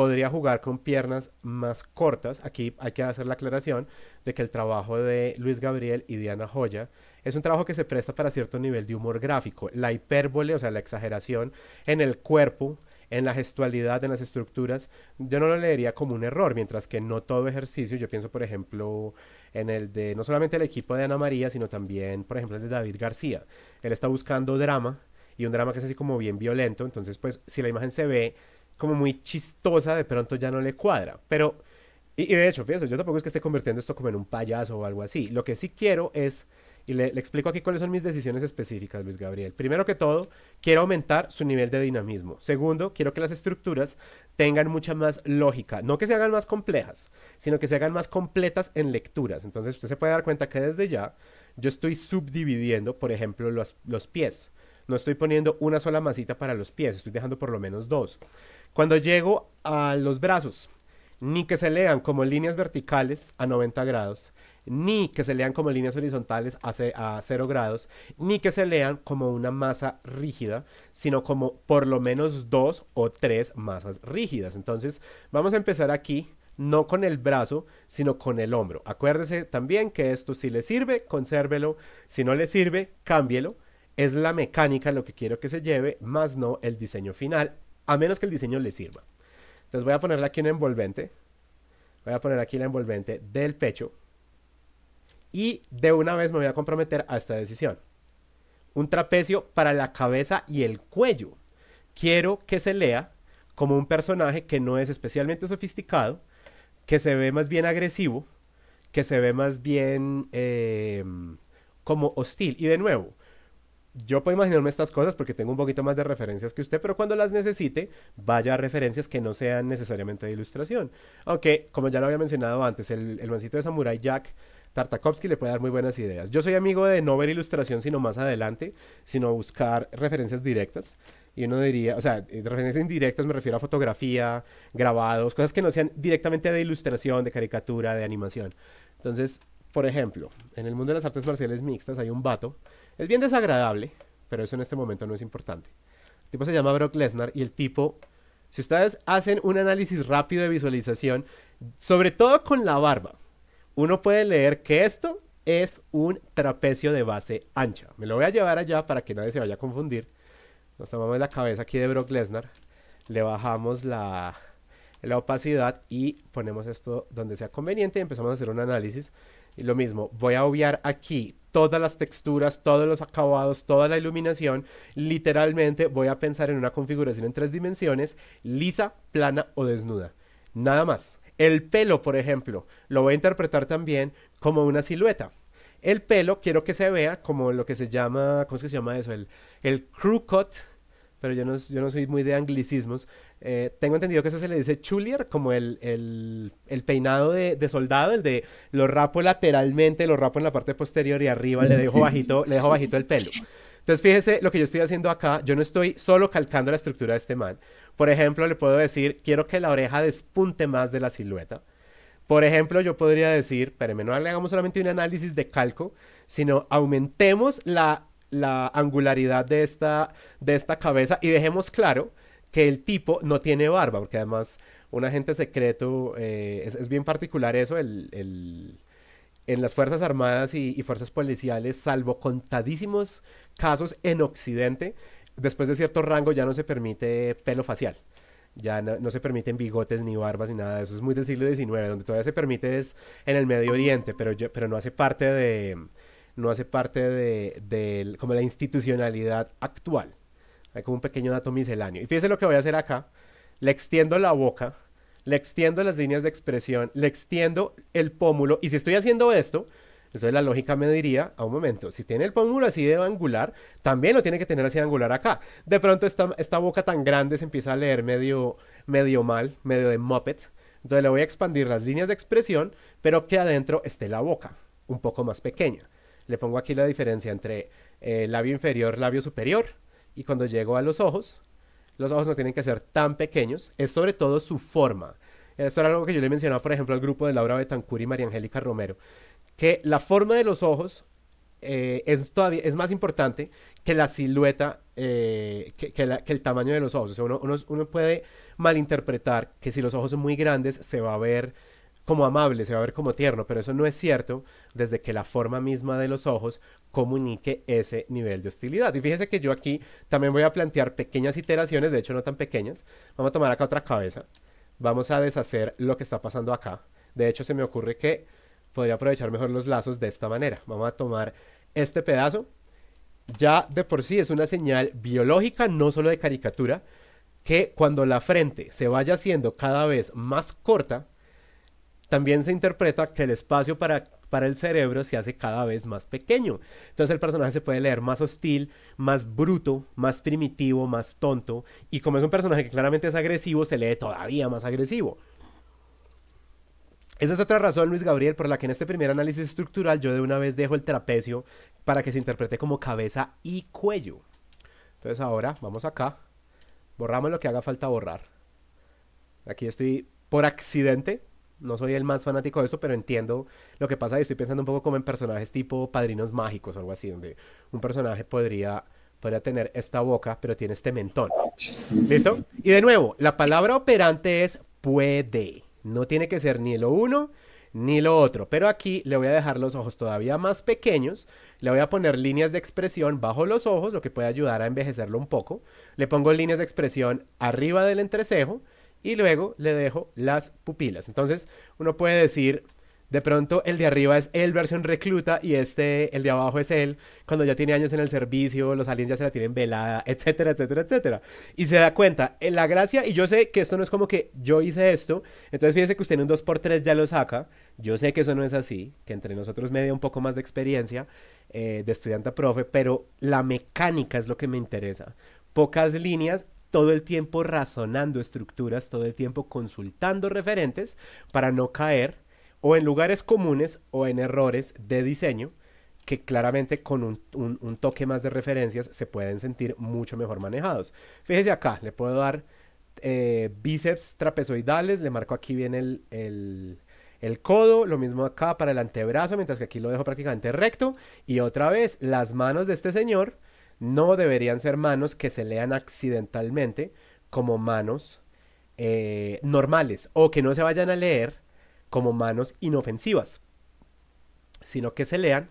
podría jugar con piernas más cortas. Aquí hay que hacer la aclaración de que el trabajo de Luis Gabriel y Diana Joya es un trabajo que se presta para cierto nivel de humor gráfico. La hipérbole, o sea, la exageración en el cuerpo, en la gestualidad, en las estructuras, yo no lo leería como un error, mientras que no todo ejercicio, yo pienso, por ejemplo, en el de no solamente el equipo de Ana María, sino también, por ejemplo, el de David García. Él está buscando drama y un drama que es así como bien violento, entonces, pues, si la imagen se ve como muy chistosa, de pronto ya no le cuadra. Pero, y, de hecho, fíjense, yo tampoco es que esté convirtiendo esto como en un payaso o algo así. Lo que sí quiero es, y le, le explico aquí cuáles son mis decisiones específicas, Luis Gabriel. Primero que todo, quiero aumentar su nivel de dinamismo. Segundo, quiero que las estructuras tengan mucha más lógica. No que se hagan más complejas, sino que se hagan más completas en lecturas. Entonces, usted se puede dar cuenta que desde ya yo estoy subdividiendo, por ejemplo, los, los pies no estoy poniendo una sola masita para los pies, estoy dejando por lo menos dos. Cuando llego a los brazos, ni que se lean como líneas verticales a 90 grados, ni que se lean como líneas horizontales a, a 0 grados, ni que se lean como una masa rígida, sino como por lo menos dos o tres masas rígidas. Entonces vamos a empezar aquí no con el brazo, sino con el hombro. Acuérdese también que esto si le sirve, consérvelo, si no le sirve, cámbielo es la mecánica lo que quiero que se lleve, más no el diseño final, a menos que el diseño le sirva. Entonces voy a ponerle aquí un envolvente. Voy a poner aquí el envolvente del pecho. Y de una vez me voy a comprometer a esta decisión. Un trapecio para la cabeza y el cuello. Quiero que se lea como un personaje que no es especialmente sofisticado, que se ve más bien agresivo, que se ve más bien eh, como hostil. Y de nuevo, yo puedo imaginarme estas cosas porque tengo un poquito más de referencias que usted, pero cuando las necesite, vaya a referencias que no sean necesariamente de ilustración. Aunque, como ya lo había mencionado antes, el, el mancito de Samurai Jack, Tartakovsky le puede dar muy buenas ideas. Yo soy amigo de no ver ilustración sino más adelante, sino buscar referencias directas. Y uno diría, o sea, referencias indirectas me refiero a fotografía, grabados, cosas que no sean directamente de ilustración, de caricatura, de animación. Entonces, por ejemplo, en el mundo de las artes marciales mixtas hay un vato es bien desagradable, pero eso en este momento no es importante. El tipo se llama Brock Lesnar y el tipo, si ustedes hacen un análisis rápido de visualización, sobre todo con la barba, uno puede leer que esto es un trapecio de base ancha. Me lo voy a llevar allá para que nadie se vaya a confundir. Nos tomamos la cabeza aquí de Brock Lesnar, le bajamos la, opacidad y ponemos esto donde sea conveniente y empezamos a hacer un análisis lo mismo, voy a obviar aquí todas las texturas, todos los acabados, toda la iluminación. Literalmente voy a pensar en una configuración en tres dimensiones, lisa, plana o desnuda. Nada más. El pelo, por ejemplo, lo voy a interpretar también como una silueta. El pelo quiero que se vea como lo que se llama, ¿cómo es que se llama eso? El, el crew cut, pero yo yo no soy muy de anglicismos, eh, tengo entendido que eso se le dice chulier, como el, el, el peinado de, de, soldado, el de lo rapo lateralmente, lo rapo en la parte posterior y arriba le dejo bajito, le dejo bajito el pelo. Entonces fíjese lo que yo estoy haciendo acá, yo no estoy solo calcando la estructura de este man. Por ejemplo, le puedo decir, quiero que la oreja despunte más de la silueta. Por ejemplo, yo podría decir, pero no le hagamos solamente un análisis de calco, sino aumentemos la, la angularidad de esta, de esta cabeza y dejemos claro que el tipo no tiene barba, porque además un agente secreto, eh, es, bien particular eso, el, en las Fuerzas Armadas y, Fuerzas Policiales, salvo contadísimos casos en Occidente, después de cierto rango ya no se permite pelo facial. Ya no, se permiten bigotes ni barbas ni nada eso. Es muy del siglo XIX, donde todavía se permite es en el Medio Oriente, pero, pero no hace parte de, no hace parte de, como la institucionalidad actual. Hay como un pequeño dato misceláneo. Y fíjense lo que voy a hacer acá. Le extiendo la boca, le extiendo las líneas de expresión, le extiendo el pómulo. Y si estoy haciendo esto, entonces la lógica me diría, a un momento, si tiene el pómulo así de angular, también lo tiene que tener así de angular acá. De pronto esta, boca tan grande se empieza a leer medio, medio mal, medio de Muppet. Entonces le voy a expandir las líneas de expresión, pero que adentro esté la boca, un poco más pequeña. Le pongo aquí la diferencia entre eh, labio inferior, labio superior y cuando llego a los ojos, los ojos no tienen que ser tan pequeños, es sobre todo su forma. Eso era algo que yo le mencionaba, por ejemplo, al grupo de Laura Betancur y María Angélica Romero, que la forma de los ojos eh, es, todavía, es más importante que la silueta, eh, que, el tamaño de los ojos. uno, uno, puede malinterpretar que si los ojos son muy grandes se va a ver como amable, se va a ver como tierno, pero eso no es cierto desde que la forma misma de los ojos comunique ese nivel de hostilidad. Y fíjese que yo aquí también voy a plantear pequeñas iteraciones, de hecho no tan pequeñas. Vamos a tomar acá otra cabeza, vamos a deshacer lo que está pasando acá. De hecho se me ocurre que podría aprovechar mejor los lazos de esta manera. Vamos a tomar este pedazo, ya de por sí es una señal biológica, no solo de caricatura, que cuando la frente se vaya haciendo cada vez más corta, también se interpreta que el espacio para, el cerebro se hace cada vez más pequeño. Entonces el personaje se puede leer más hostil, más bruto, más primitivo, más tonto. Y como es un personaje que claramente es agresivo, se lee todavía más agresivo. Esa es otra razón, Luis Gabriel, por la que en este primer análisis estructural yo de una vez dejo el trapecio para que se interprete como cabeza y cuello. Entonces ahora vamos acá, borramos lo que haga falta borrar. Aquí estoy por accidente no soy el más fanático de esto, pero entiendo lo que pasa y estoy pensando un poco como en personajes tipo padrinos mágicos o algo así, donde un personaje podría, podría tener esta boca, pero tiene este mentón. ¿Listo? Y de nuevo, la palabra operante es puede. No tiene que ser ni lo uno ni lo otro. Pero aquí le voy a dejar los ojos todavía más pequeños. Le voy a poner líneas de expresión bajo los ojos, lo que puede ayudar a envejecerlo un poco. Le pongo líneas de expresión arriba del entrecejo y luego le dejo las pupilas. Entonces uno puede decir, de pronto el de arriba es el versión recluta y este, el de abajo es él, cuando ya tiene años en el servicio, los aliens ya se la tienen velada, etcétera, etcétera, etcétera. Y se da cuenta, en la gracia, y yo sé que esto no es como que yo hice esto, entonces fíjese que usted en un 2x3 ya lo saca, yo sé que eso no es así, que entre nosotros me dio un poco más de experiencia eh, de estudiante a profe, pero la mecánica es lo que me interesa. Pocas líneas todo el tiempo razonando estructuras, todo el tiempo consultando referentes para no caer o en lugares comunes o en errores de diseño que claramente con un, toque más de referencias se pueden sentir mucho mejor manejados. Fíjese acá, le puedo dar eh, bíceps trapezoidales, le marco aquí bien el codo, lo mismo acá para el antebrazo, mientras que aquí lo dejo prácticamente recto. Y otra vez, las manos de este señor no deberían ser manos que se lean accidentalmente como manos eh, normales o que no se vayan a leer como manos inofensivas, sino que se lean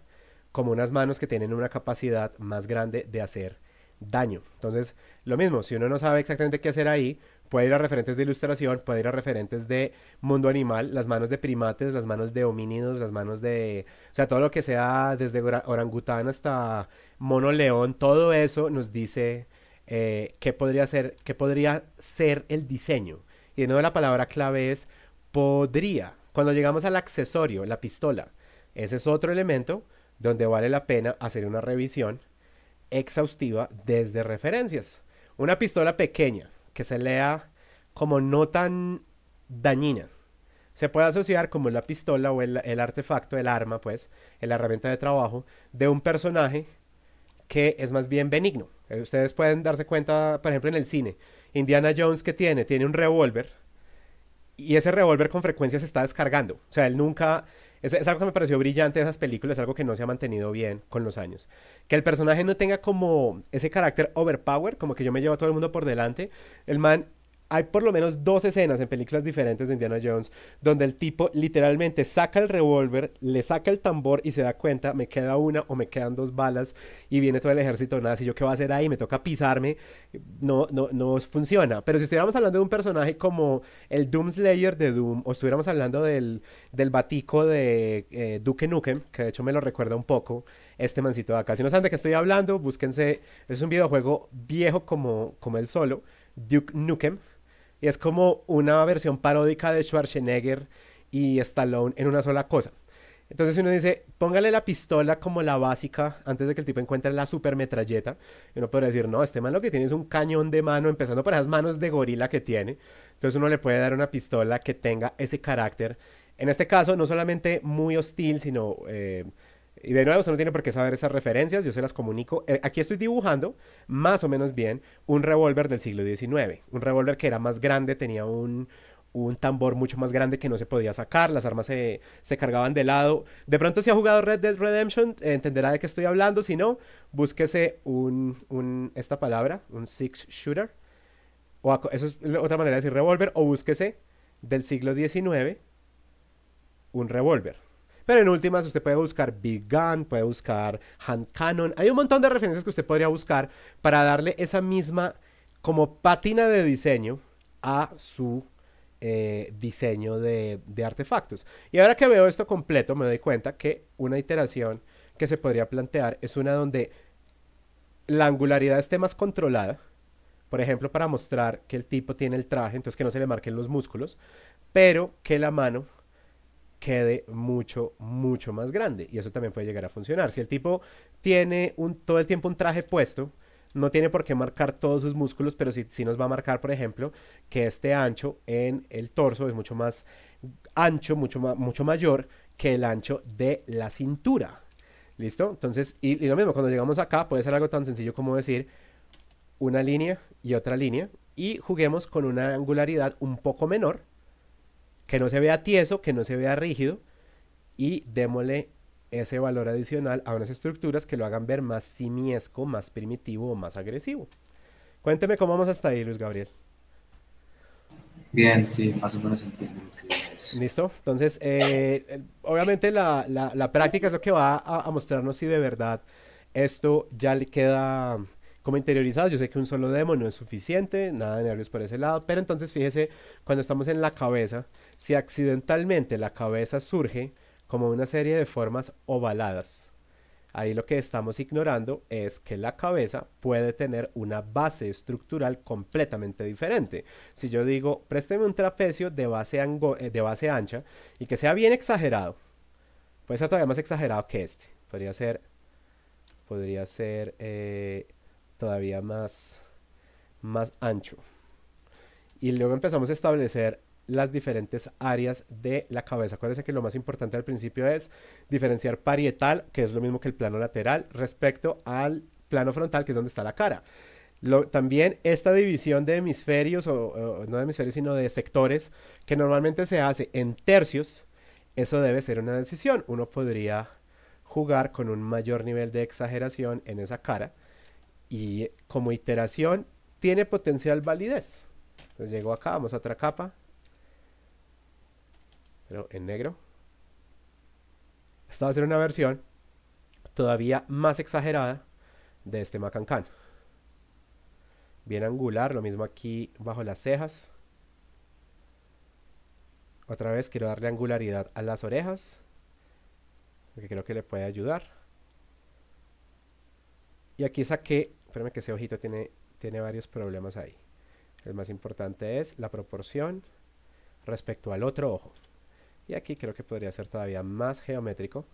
como unas manos que tienen una capacidad más grande de hacer daño. Entonces, lo mismo, si uno no sabe exactamente qué hacer ahí, Puede ir a referentes de ilustración, puede ir a referentes de mundo animal, las manos de primates, las manos de homínidos, las manos de... O sea, todo lo que sea, desde orangután hasta mono león, todo eso nos dice eh, qué, podría ser, qué podría ser el diseño. Y de nuevo la palabra clave es podría. Cuando llegamos al accesorio, la pistola, ese es otro elemento donde vale la pena hacer una revisión exhaustiva desde referencias. Una pistola pequeña, que se lea como no tan dañina. Se puede asociar como la pistola o el, artefacto, el arma, pues, la herramienta de trabajo de un personaje que es más bien benigno. Eh, ustedes pueden darse cuenta, por ejemplo, en el cine, Indiana Jones que tiene, tiene un revólver y ese revólver con frecuencia se está descargando. O sea, él nunca, es, algo que me pareció brillante de esas películas, algo que no se ha mantenido bien con los años. Que el personaje no tenga como ese carácter overpower, como que yo me llevo a todo el mundo por delante. El man hay por lo menos dos escenas en películas diferentes de Indiana Jones donde el tipo literalmente saca el revólver, le saca el tambor y se da cuenta, me queda una o me quedan dos balas y viene todo el ejército si yo qué voy a hacer ahí, me toca pisarme, no, no, no funciona. Pero si estuviéramos hablando de un personaje como el Doomslayer de Doom o estuviéramos hablando del, del batico de eh, Duke Nukem, que de hecho me lo recuerda un poco, este mancito de acá. Si no saben de qué estoy hablando, búsquense, es un videojuego viejo como, como el solo, Duke Nukem y Es como una versión paródica de Schwarzenegger y Stallone en una sola cosa. Entonces uno dice, póngale la pistola como la básica antes de que el tipo encuentre la supermetralleta. Y uno podría decir, no, este man lo que tiene es un cañón de mano, empezando por esas manos de gorila que tiene. Entonces uno le puede dar una pistola que tenga ese carácter. En este caso, no solamente muy hostil, sino eh, y de nuevo, usted no tiene por qué saber esas referencias, yo se las comunico. Eh, aquí estoy dibujando más o menos bien un revólver del siglo XIX. Un revólver que era más grande, tenía un, un tambor mucho más grande que no se podía sacar, las armas se, cargaban de lado. De pronto si ha jugado Red Dead Redemption entenderá de qué estoy hablando, si no, búsquese un, un esta palabra, un six shooter, o eso es otra manera de decir revólver, o búsquese del siglo XIX un revólver. Pero en últimas, usted puede buscar Big Gun, puede buscar Hand Cannon. Hay un montón de referencias que usted podría buscar para darle esa misma como pátina de diseño a su eh, diseño de, artefactos. Y ahora que veo esto completo, me doy cuenta que una iteración que se podría plantear es una donde la angularidad esté más controlada. Por ejemplo, para mostrar que el tipo tiene el traje, entonces que no se le marquen los músculos, pero que la mano quede mucho, mucho más grande. Y eso también puede llegar a funcionar. Si el tipo tiene un, todo el tiempo un traje puesto, no tiene por qué marcar todos sus músculos, pero sí, nos va a marcar, por ejemplo, que este ancho en el torso es mucho más ancho, mucho, mucho mayor que el ancho de la cintura. ¿Listo? Entonces, y lo mismo, cuando llegamos acá, puede ser algo tan sencillo como decir una línea y otra línea y juguemos con una angularidad un poco menor que no se vea tieso, que no se vea rígido y démosle ese valor adicional a unas estructuras que lo hagan ver más simiesco, más primitivo o más agresivo. Cuénteme cómo vamos hasta ahí, Luis Gabriel. Bien, sí, más o menos entiendo Listo, entonces, eh, eh, obviamente la, práctica es lo que va a mostrarnos si de verdad esto ya le queda como interiorizados. Yo sé que un solo demo no es suficiente, nada de nervios por ese lado, pero entonces fíjese, cuando estamos en la cabeza, si accidentalmente la cabeza surge como una serie de formas ovaladas, ahí lo que estamos ignorando es que la cabeza puede tener una base estructural completamente diferente. Si yo digo, présteme un trapecio de base, eh, de base ancha y que sea bien exagerado, puede ser todavía más exagerado que este. Podría ser, podría ser eh, todavía más, más ancho. Y luego empezamos a establecer las diferentes áreas de la cabeza. Acuérdense que lo más importante al principio es diferenciar parietal, que es lo mismo que el plano lateral, respecto al plano frontal, que es donde está la cara. también esta división de hemisferios, o, o, no de hemisferios, sino de sectores, que normalmente se hace en tercios, eso debe ser una decisión. Uno podría jugar con un mayor nivel de exageración en esa cara y como iteración tiene potencial validez. Entonces llego acá, vamos a otra capa, pero en negro. Esta va a ser una versión todavía más exagerada de este macancán. Bien angular, lo mismo aquí bajo las cejas. Otra vez quiero darle angularidad a las orejas, porque creo que le puede ayudar. Y aquí saqué espérame que ese ojito tiene, tiene varios problemas ahí. El más importante es la proporción respecto al otro ojo. Y aquí creo que podría ser todavía más geométrico.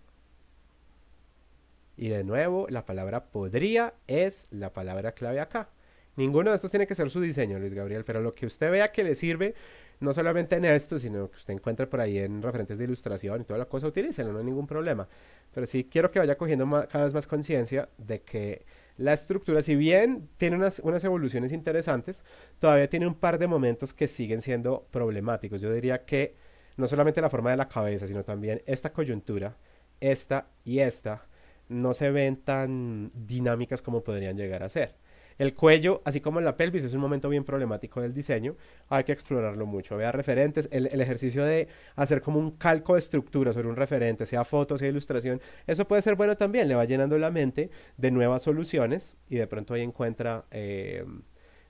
Y de nuevo, la palabra podría es la palabra clave acá. Ninguno de estos tiene que ser su diseño, Luis Gabriel, pero lo que usted vea que le sirve, no solamente en esto, sino que usted encuentre por ahí en referentes de ilustración y toda la cosa, utilícelo, no hay ningún problema. Pero sí quiero que vaya cogiendo cada vez más conciencia de que la estructura, si bien tiene unas, unas evoluciones interesantes, todavía tiene un par de momentos que siguen siendo problemáticos. Yo diría que no solamente la forma de la cabeza, sino también esta coyuntura, esta y esta, no se ven tan dinámicas como podrían llegar a ser. El cuello, así como la pelvis, es un momento bien problemático del diseño. Hay que explorarlo mucho. Vea referentes. El, ejercicio de hacer como un calco de estructura sobre un referente, sea fotos, sea ilustración, eso puede ser bueno también. Le va llenando la mente de nuevas soluciones y de pronto ahí encuentra... Eh,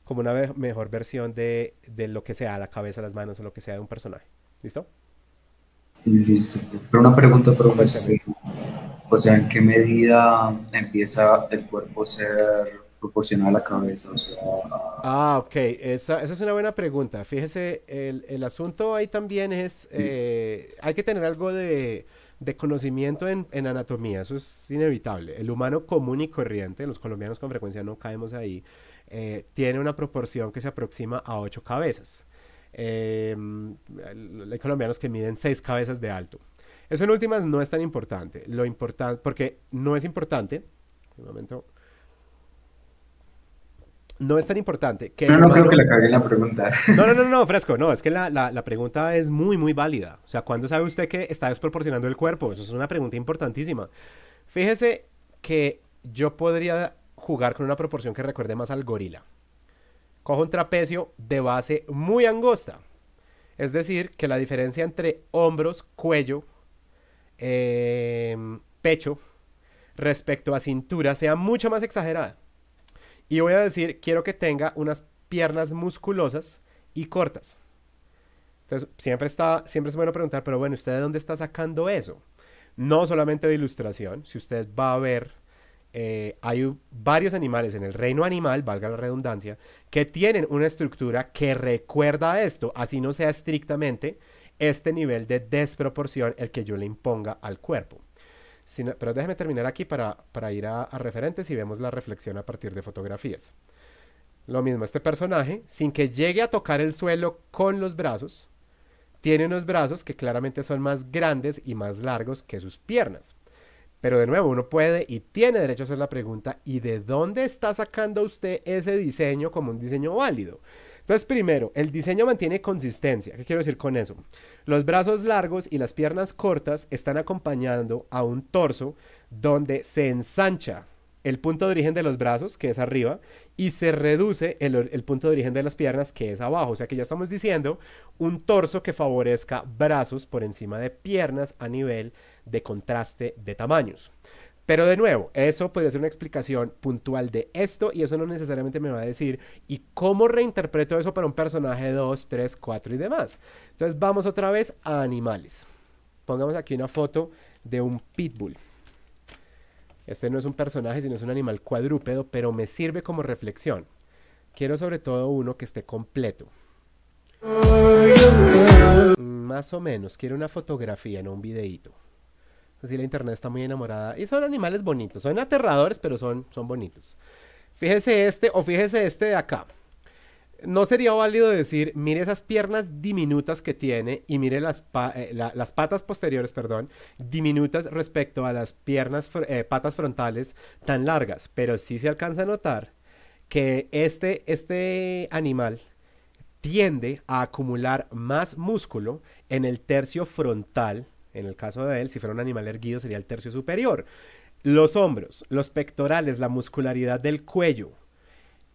como una mejor versión de, lo que sea, la cabeza, las manos o lo que sea de un personaje. ¿Listo? Listo. Pero una pregunta, profesor. O sea, ¿en qué medida empieza el cuerpo a ser proporcional a la cabeza. ah, ok, esa, es una buena pregunta. Fíjese, el, asunto ahí también es, eh, hay que tener algo de, conocimiento en, anatomía, eso es inevitable. El humano común y corriente, los colombianos con frecuencia no caemos ahí, eh, tiene una proporción que se aproxima a ocho cabezas. Eh, hay colombianos que miden seis cabezas de alto. Eso en últimas no es tan importante. Lo importante, porque no es importante, un momento, no es tan importante. Que no, no creo que le cagué la pregunta. No, no, no, no, fresco, no, es que la, pregunta es muy, muy válida. O sea, ¿cuándo sabe usted que está desproporcionando el cuerpo? Eso es una pregunta importantísima. Fíjese que yo podría jugar con una proporción que recuerde más al gorila. Cojo un trapecio de base muy angosta. Es decir, que la diferencia entre hombros, cuello, eh, pecho, respecto a cintura sea mucho más exagerada y voy a decir, quiero que tenga unas piernas musculosas y cortas. Entonces, siempre, está, siempre es bueno preguntar, pero bueno, ¿usted de dónde está sacando eso? No solamente de ilustración, si usted va a ver, eh, hay varios animales en el reino animal, valga la redundancia, que tienen una estructura que recuerda esto, así no sea estrictamente este nivel de desproporción el que yo le imponga al cuerpo pero déjeme terminar aquí para, ir a, a referentes y vemos la reflexión a partir de fotografías. Lo mismo, este personaje, sin que llegue a tocar el suelo con los brazos, tiene unos brazos que claramente son más grandes y más largos que sus piernas. Pero de nuevo, uno puede y tiene derecho a hacer la pregunta, ¿y de dónde está sacando usted ese diseño como un diseño válido? Entonces, primero, el diseño mantiene consistencia. ¿Qué quiero decir con eso? Los brazos largos y las piernas cortas están acompañando a un torso donde se ensancha el punto de origen de los brazos, que es arriba, y se reduce el, el, punto de origen de las piernas, que es abajo. O sea que ya estamos diciendo un torso que favorezca brazos por encima de piernas a nivel de contraste de tamaños. Pero de nuevo, eso podría ser una explicación puntual de esto y eso no necesariamente me va a decir y cómo reinterpreto eso para un personaje 2, 3, 4 y demás. Entonces vamos otra vez a animales. Pongamos aquí una foto de un pitbull. Este no es un personaje, sino es un animal cuadrúpedo, pero me sirve como reflexión. Quiero sobre todo uno que esté completo. Más o menos, quiero una fotografía, no un videíto. Si pues la internet está muy enamorada. Y son animales bonitos. Son aterradores, pero son, son bonitos. Fíjese este o fíjese este de acá. No sería válido decir, mire esas piernas diminutas que tiene y mire las, eh, las patas posteriores, perdón, diminutas respecto a las piernas, eh, patas frontales tan largas. Pero sí se alcanza a notar que este, este animal tiende a acumular más músculo en el tercio frontal en el caso de él, si fuera un animal erguido, sería el tercio superior. Los hombros, los pectorales, la muscularidad del cuello.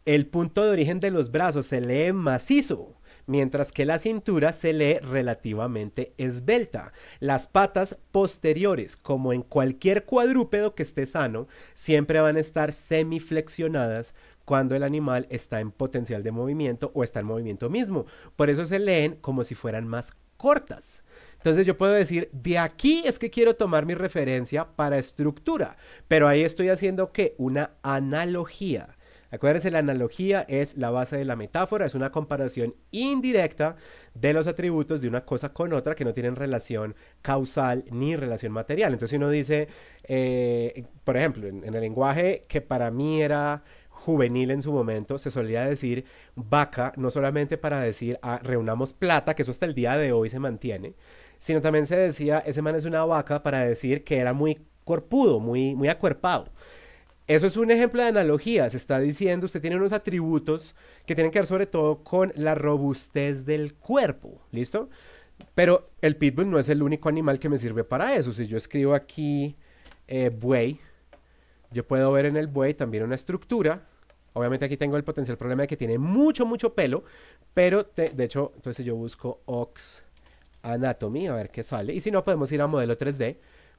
El punto de origen de los brazos se lee macizo, mientras que la cintura se lee relativamente esbelta. Las patas posteriores, como en cualquier cuadrúpedo que esté sano, siempre van a estar semiflexionadas cuando el animal está en potencial de movimiento o está en movimiento mismo. Por eso se leen como si fueran más cortas. Entonces yo puedo decir, de aquí es que quiero tomar mi referencia para estructura, pero ahí estoy haciendo que una analogía. Acuérdense, la analogía es la base de la metáfora, es una comparación indirecta de los atributos de una cosa con otra que no tienen relación causal ni relación material. Entonces, si uno dice, eh, por ejemplo, en, el lenguaje que para mí era juvenil en su momento, se solía decir vaca, no solamente para decir ah, reunamos plata, que eso hasta el día de hoy se mantiene, sino también se decía, ese man es una vaca para decir que era muy corpudo, muy, muy acuerpado. Eso es un ejemplo de analogía. Se está diciendo, usted tiene unos atributos que tienen que ver sobre todo con la robustez del cuerpo. ¿Listo? Pero el pitbull no es el único animal que me sirve para eso. Si yo escribo aquí eh, buey, yo puedo ver en el buey también una estructura. Obviamente aquí tengo el potencial problema de que tiene mucho, mucho pelo, pero de hecho, entonces yo busco ox Anatomy, a ver qué sale. Y si no, podemos ir a modelo 3D.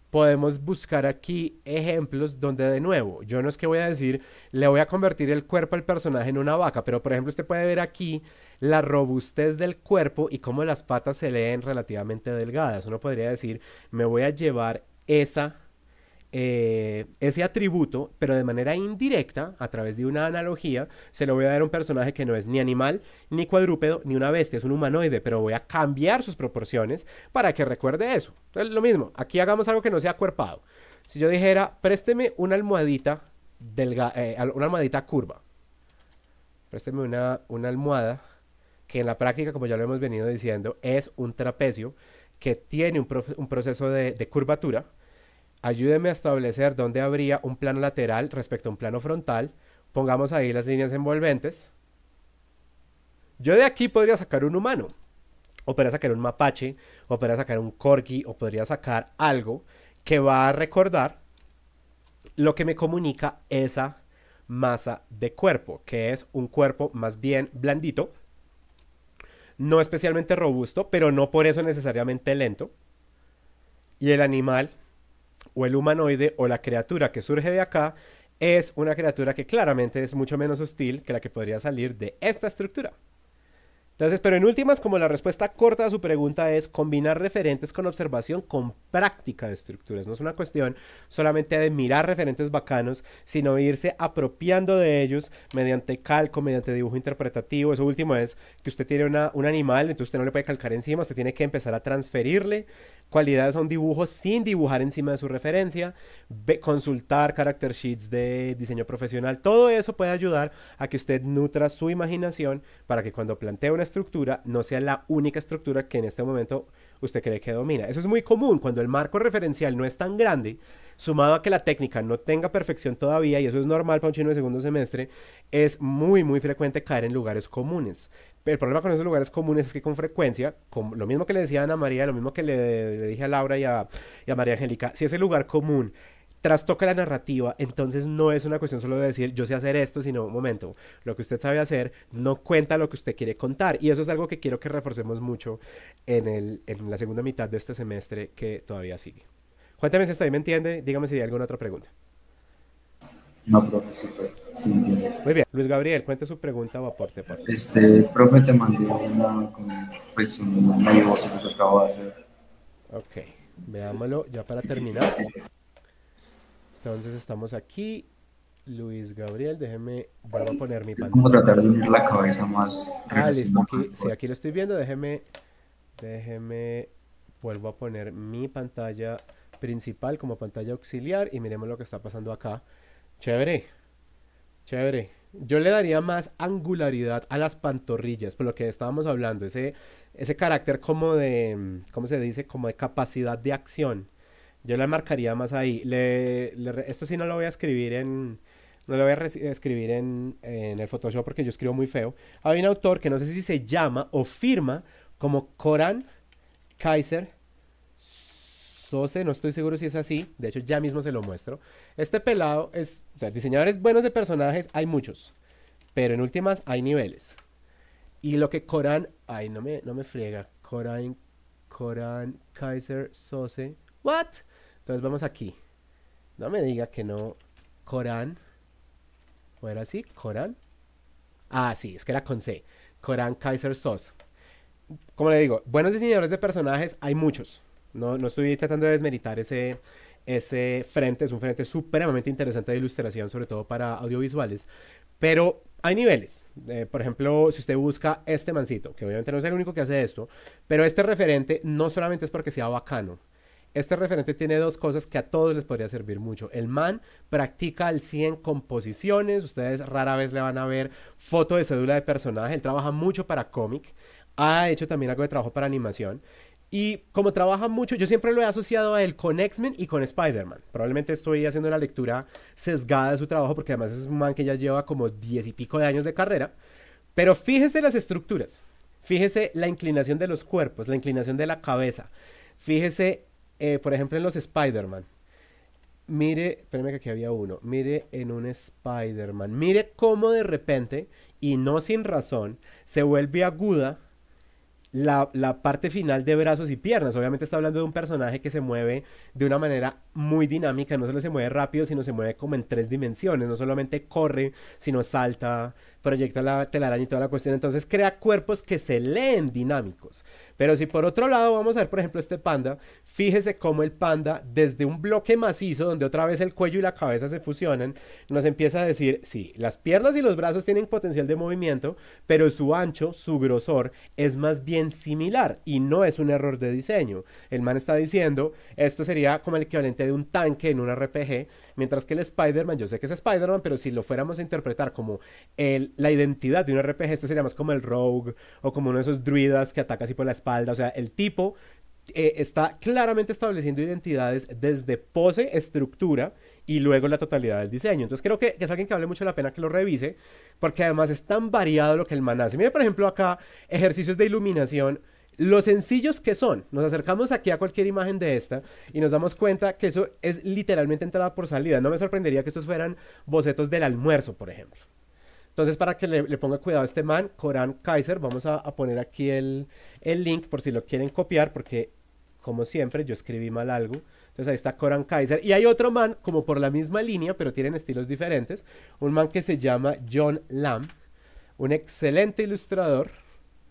Podemos buscar aquí ejemplos donde de nuevo, yo no es que voy a decir, le voy a convertir el cuerpo al personaje en una vaca, pero por ejemplo usted puede ver aquí la robustez del cuerpo y cómo las patas se leen relativamente delgadas. Uno podría decir, me voy a llevar esa eh, ese atributo, pero de manera indirecta, a través de una analogía, se lo voy a dar a un personaje que no es ni animal, ni cuadrúpedo, ni una bestia, es un humanoide, pero voy a cambiar sus proporciones para que recuerde eso. Entonces, lo mismo, aquí hagamos algo que no sea cuerpado. Si yo dijera, présteme una almohadita, delga, eh, una almohadita curva, présteme una, una almohada, que en la práctica, como ya lo hemos venido diciendo, es un trapecio que tiene un, proceso de curvatura ayúdeme a establecer dónde habría un plano lateral respecto a un plano frontal. Pongamos ahí las líneas envolventes. Yo de aquí podría sacar un humano, o podría sacar un mapache, o podría sacar un corgi, o podría sacar algo que va a recordar lo que me comunica esa masa de cuerpo, que es un cuerpo más bien blandito, no especialmente robusto, pero no por eso necesariamente lento. Y el animal o el humanoide o la criatura que surge de acá es una criatura que claramente es mucho menos hostil que la que podría salir de esta estructura. Entonces, pero en últimas, como la respuesta corta a su pregunta es combinar referentes con observación con práctica de estructuras. No es una cuestión solamente de mirar referentes bacanos, sino irse apropiando de ellos mediante calco, mediante dibujo interpretativo. Eso último es que usted tiene un animal, entonces usted no le puede calcar encima, usted tiene que empezar a transferirle cualidades a un dibujo sin dibujar encima de su referencia, consultar character sheets de diseño profesional, todo eso puede ayudar a que usted nutra su imaginación para que cuando plantea una estructura no sea la única estructura que en este momento usted cree que domina. Eso es muy común cuando el marco referencial no es tan grande, sumado a que la técnica no tenga perfección todavía, y eso es normal para un chino de segundo semestre, es muy, muy frecuente caer en lugares comunes. El problema con esos lugares comunes es que con frecuencia, lo mismo que le decía a Ana María, lo mismo que le, dije a Laura y a, María Angélica, si ese lugar común trastoca la narrativa, entonces no es una cuestión solo de decir yo sé hacer esto, sino un momento, lo que usted sabe hacer no cuenta lo que usted quiere contar. Y eso es algo que quiero que reforcemos mucho en, la segunda mitad de este semestre que todavía sigue. Cuéntame si está ahí me entiende, dígame si hay alguna otra pregunta. No, profe, Sí, Muy bien, Luis Gabriel, cuente su pregunta o aporte. Por este, profe, te mandé una, con, pues, un medio que te acabo de hacer. Ok, veámoslo ya para terminar. Entonces estamos aquí. Luis Gabriel, déjeme, vuelvo a poner mi pantalla. Es como tratar de unir la cabeza más. Ah, listo, sí, aquí lo estoy viendo, déjeme, déjeme, vuelvo a poner mi pantalla principal como pantalla auxiliar y miremos lo que está pasando acá Chévere. Chévere. Yo le daría más angularidad a las pantorrillas, por lo que estábamos hablando, ese, ese carácter como de, ¿cómo se dice? Como de capacidad de acción. Yo la marcaría más ahí. esto sí no lo voy a escribir en, no lo voy a escribir en, el Photoshop porque yo escribo muy feo. Hay un autor que no sé si se llama o firma como Coran Kaiser no estoy seguro si es así, de hecho ya mismo se lo muestro. Este pelado es, o sea, diseñadores buenos de personajes hay muchos, pero en últimas hay niveles. Y lo que Corán, ay, no me, no me friega, Corán, Corán, Kaiser, Sose, what? Entonces vamos aquí. No me diga que no, Corán, ¿o era así? Corán. Ah, sí, es que era con C. Corán, Kaiser, Sose. Como le digo, buenos diseñadores de personajes hay muchos no, estoy tratando de desmeritar ese, ese frente, es un frente supremamente interesante de ilustración, sobre todo para audiovisuales. Pero hay niveles. Eh, por ejemplo, si usted busca este mancito, que obviamente no es el único que hace esto, pero este referente no solamente es porque sea bacano. Este referente tiene dos cosas que a todos les podría servir mucho. El man practica al 100 composiciones. Ustedes rara vez le van a ver foto de cédula de personaje. Él trabaja mucho para cómic. Ha hecho también algo de trabajo para animación. Y como trabaja mucho, yo siempre lo he asociado a él con X-Men y con Spider-Man. Probablemente estoy haciendo la lectura sesgada de su trabajo porque además es un man que ya lleva como diez y pico de años de carrera. Pero fíjese las estructuras, fíjese la inclinación de los cuerpos, la inclinación de la cabeza. Fíjese, eh, por ejemplo, en los Spider-Man. Mire, espérame que aquí había uno. Mire en un Spider-Man. Mire cómo de repente, y no sin razón, se vuelve aguda la, la, parte final de brazos y piernas. Obviamente está hablando de un personaje que se mueve de una manera muy dinámica, no solo se mueve rápido, sino se mueve como en tres dimensiones, no solamente corre, sino salta, proyecta la telaraña y toda la cuestión, entonces crea cuerpos que se leen dinámicos. Pero si por otro lado vamos a ver, por ejemplo, este panda, fíjese cómo el panda, desde un bloque macizo, donde otra vez el cuello y la cabeza se fusionan, nos empieza a decir, sí, las piernas y los brazos tienen potencial de movimiento, pero su ancho, su grosor, es más bien similar y no es un error de diseño. El man está diciendo, esto sería como el equivalente de un tanque en un RPG, Mientras que el Spider-Man, yo sé que es Spider-Man, pero si lo fuéramos a interpretar como la identidad de un RPG, este sería más como el rogue o como uno de esos druidas que ataca así por la espalda. O sea, el tipo eh, está claramente estableciendo identidades desde pose, estructura y luego la totalidad del diseño. Entonces creo que, que, es alguien que vale mucho la pena que lo revise, porque además es tan variado lo que el man hace. Mire, por ejemplo, acá ejercicios de iluminación los sencillos que son, nos acercamos aquí a cualquier imagen de esta y nos damos cuenta que eso es literalmente entrada por salida. No me sorprendería que estos fueran bocetos del almuerzo, por ejemplo. Entonces, para que le, ponga cuidado a este man, Corán Kaiser, vamos a, poner aquí el, el, link por si lo quieren copiar, porque como siempre yo escribí mal algo. Entonces ahí está Corán Kaiser. Y hay otro man, como por la misma línea, pero tienen estilos diferentes. Un man que se llama John Lamb, un excelente ilustrador.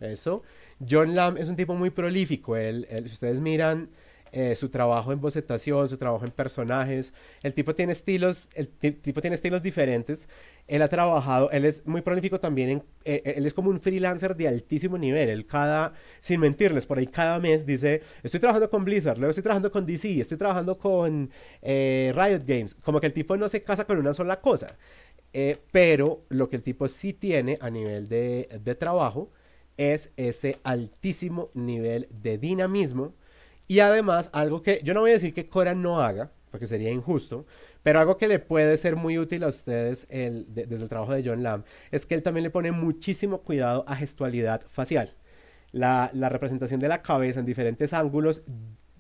Eso. John Lamb es un tipo muy prolífico. si ustedes miran eh, su trabajo en bocetación, su trabajo en personajes, el tipo tiene estilos, el tipo tiene estilos diferentes. Él ha trabajado, él es muy prolífico también. En, eh, eh, él es como un freelancer de altísimo nivel. Él cada, sin mentirles, por ahí cada mes dice: Estoy trabajando con Blizzard, luego estoy trabajando con DC, estoy trabajando con Riot Games. Como que el tipo no se casa con una sola cosa. pero lo que el tipo sí tiene a nivel de, de trabajo es ese altísimo nivel de dinamismo y además algo que yo no voy a decir que Cora no haga, porque sería injusto, pero algo que le puede ser muy útil a ustedes desde el trabajo de John Lamb es que él también le pone muchísimo cuidado a gestualidad facial. La, la representación de la cabeza en diferentes ángulos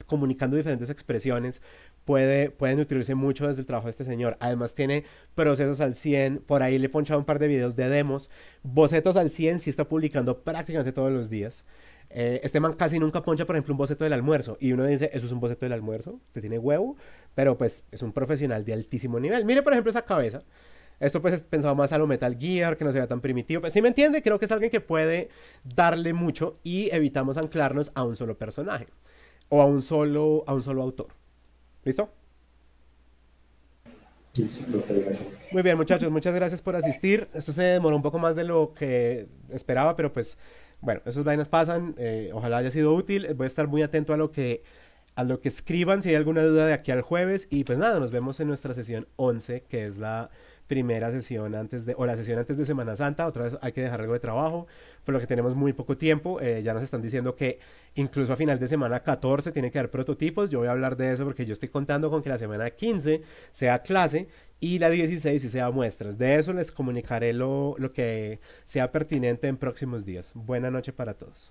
comunicando diferentes expresiones, puede, nutrirse mucho desde el trabajo de este señor. Además tiene procesos al 100, por ahí le he ponchado un par de videos de demos, bocetos al 100, sí está publicando prácticamente todos los días. Eh, este man casi nunca poncha, por ejemplo, un boceto del almuerzo. Y uno dice, eso es un boceto del almuerzo, te tiene huevo, pero pues es un profesional de altísimo nivel. Mire, por ejemplo, esa cabeza. Esto pues pensado más a lo Metal Gear, que no se tan primitivo. Pero pues, si me entiende, creo que es alguien que puede darle mucho y evitamos anclarnos a un solo personaje o a un solo, a un solo autor. ¿Listo? Muy bien, muchachos, muchas gracias por asistir. Esto se demoró un poco más de lo que esperaba, pero pues bueno, esas vainas pasan. Eh, ojalá haya sido útil. Voy a estar muy atento a lo que a lo que escriban si hay alguna duda de aquí al jueves y pues nada, nos vemos en nuestra sesión 11, que es la primera sesión antes de, o la sesión antes de Semana Santa, otra vez hay que dejar algo de trabajo, por lo que tenemos muy poco tiempo, eh, ya nos están diciendo que incluso a final de semana 14 tiene que haber prototipos, yo voy a hablar de eso porque yo estoy contando con que la semana 15 sea clase y la 16 y sea muestras, de eso les comunicaré lo, lo que sea pertinente en próximos días. Buena noche para todos.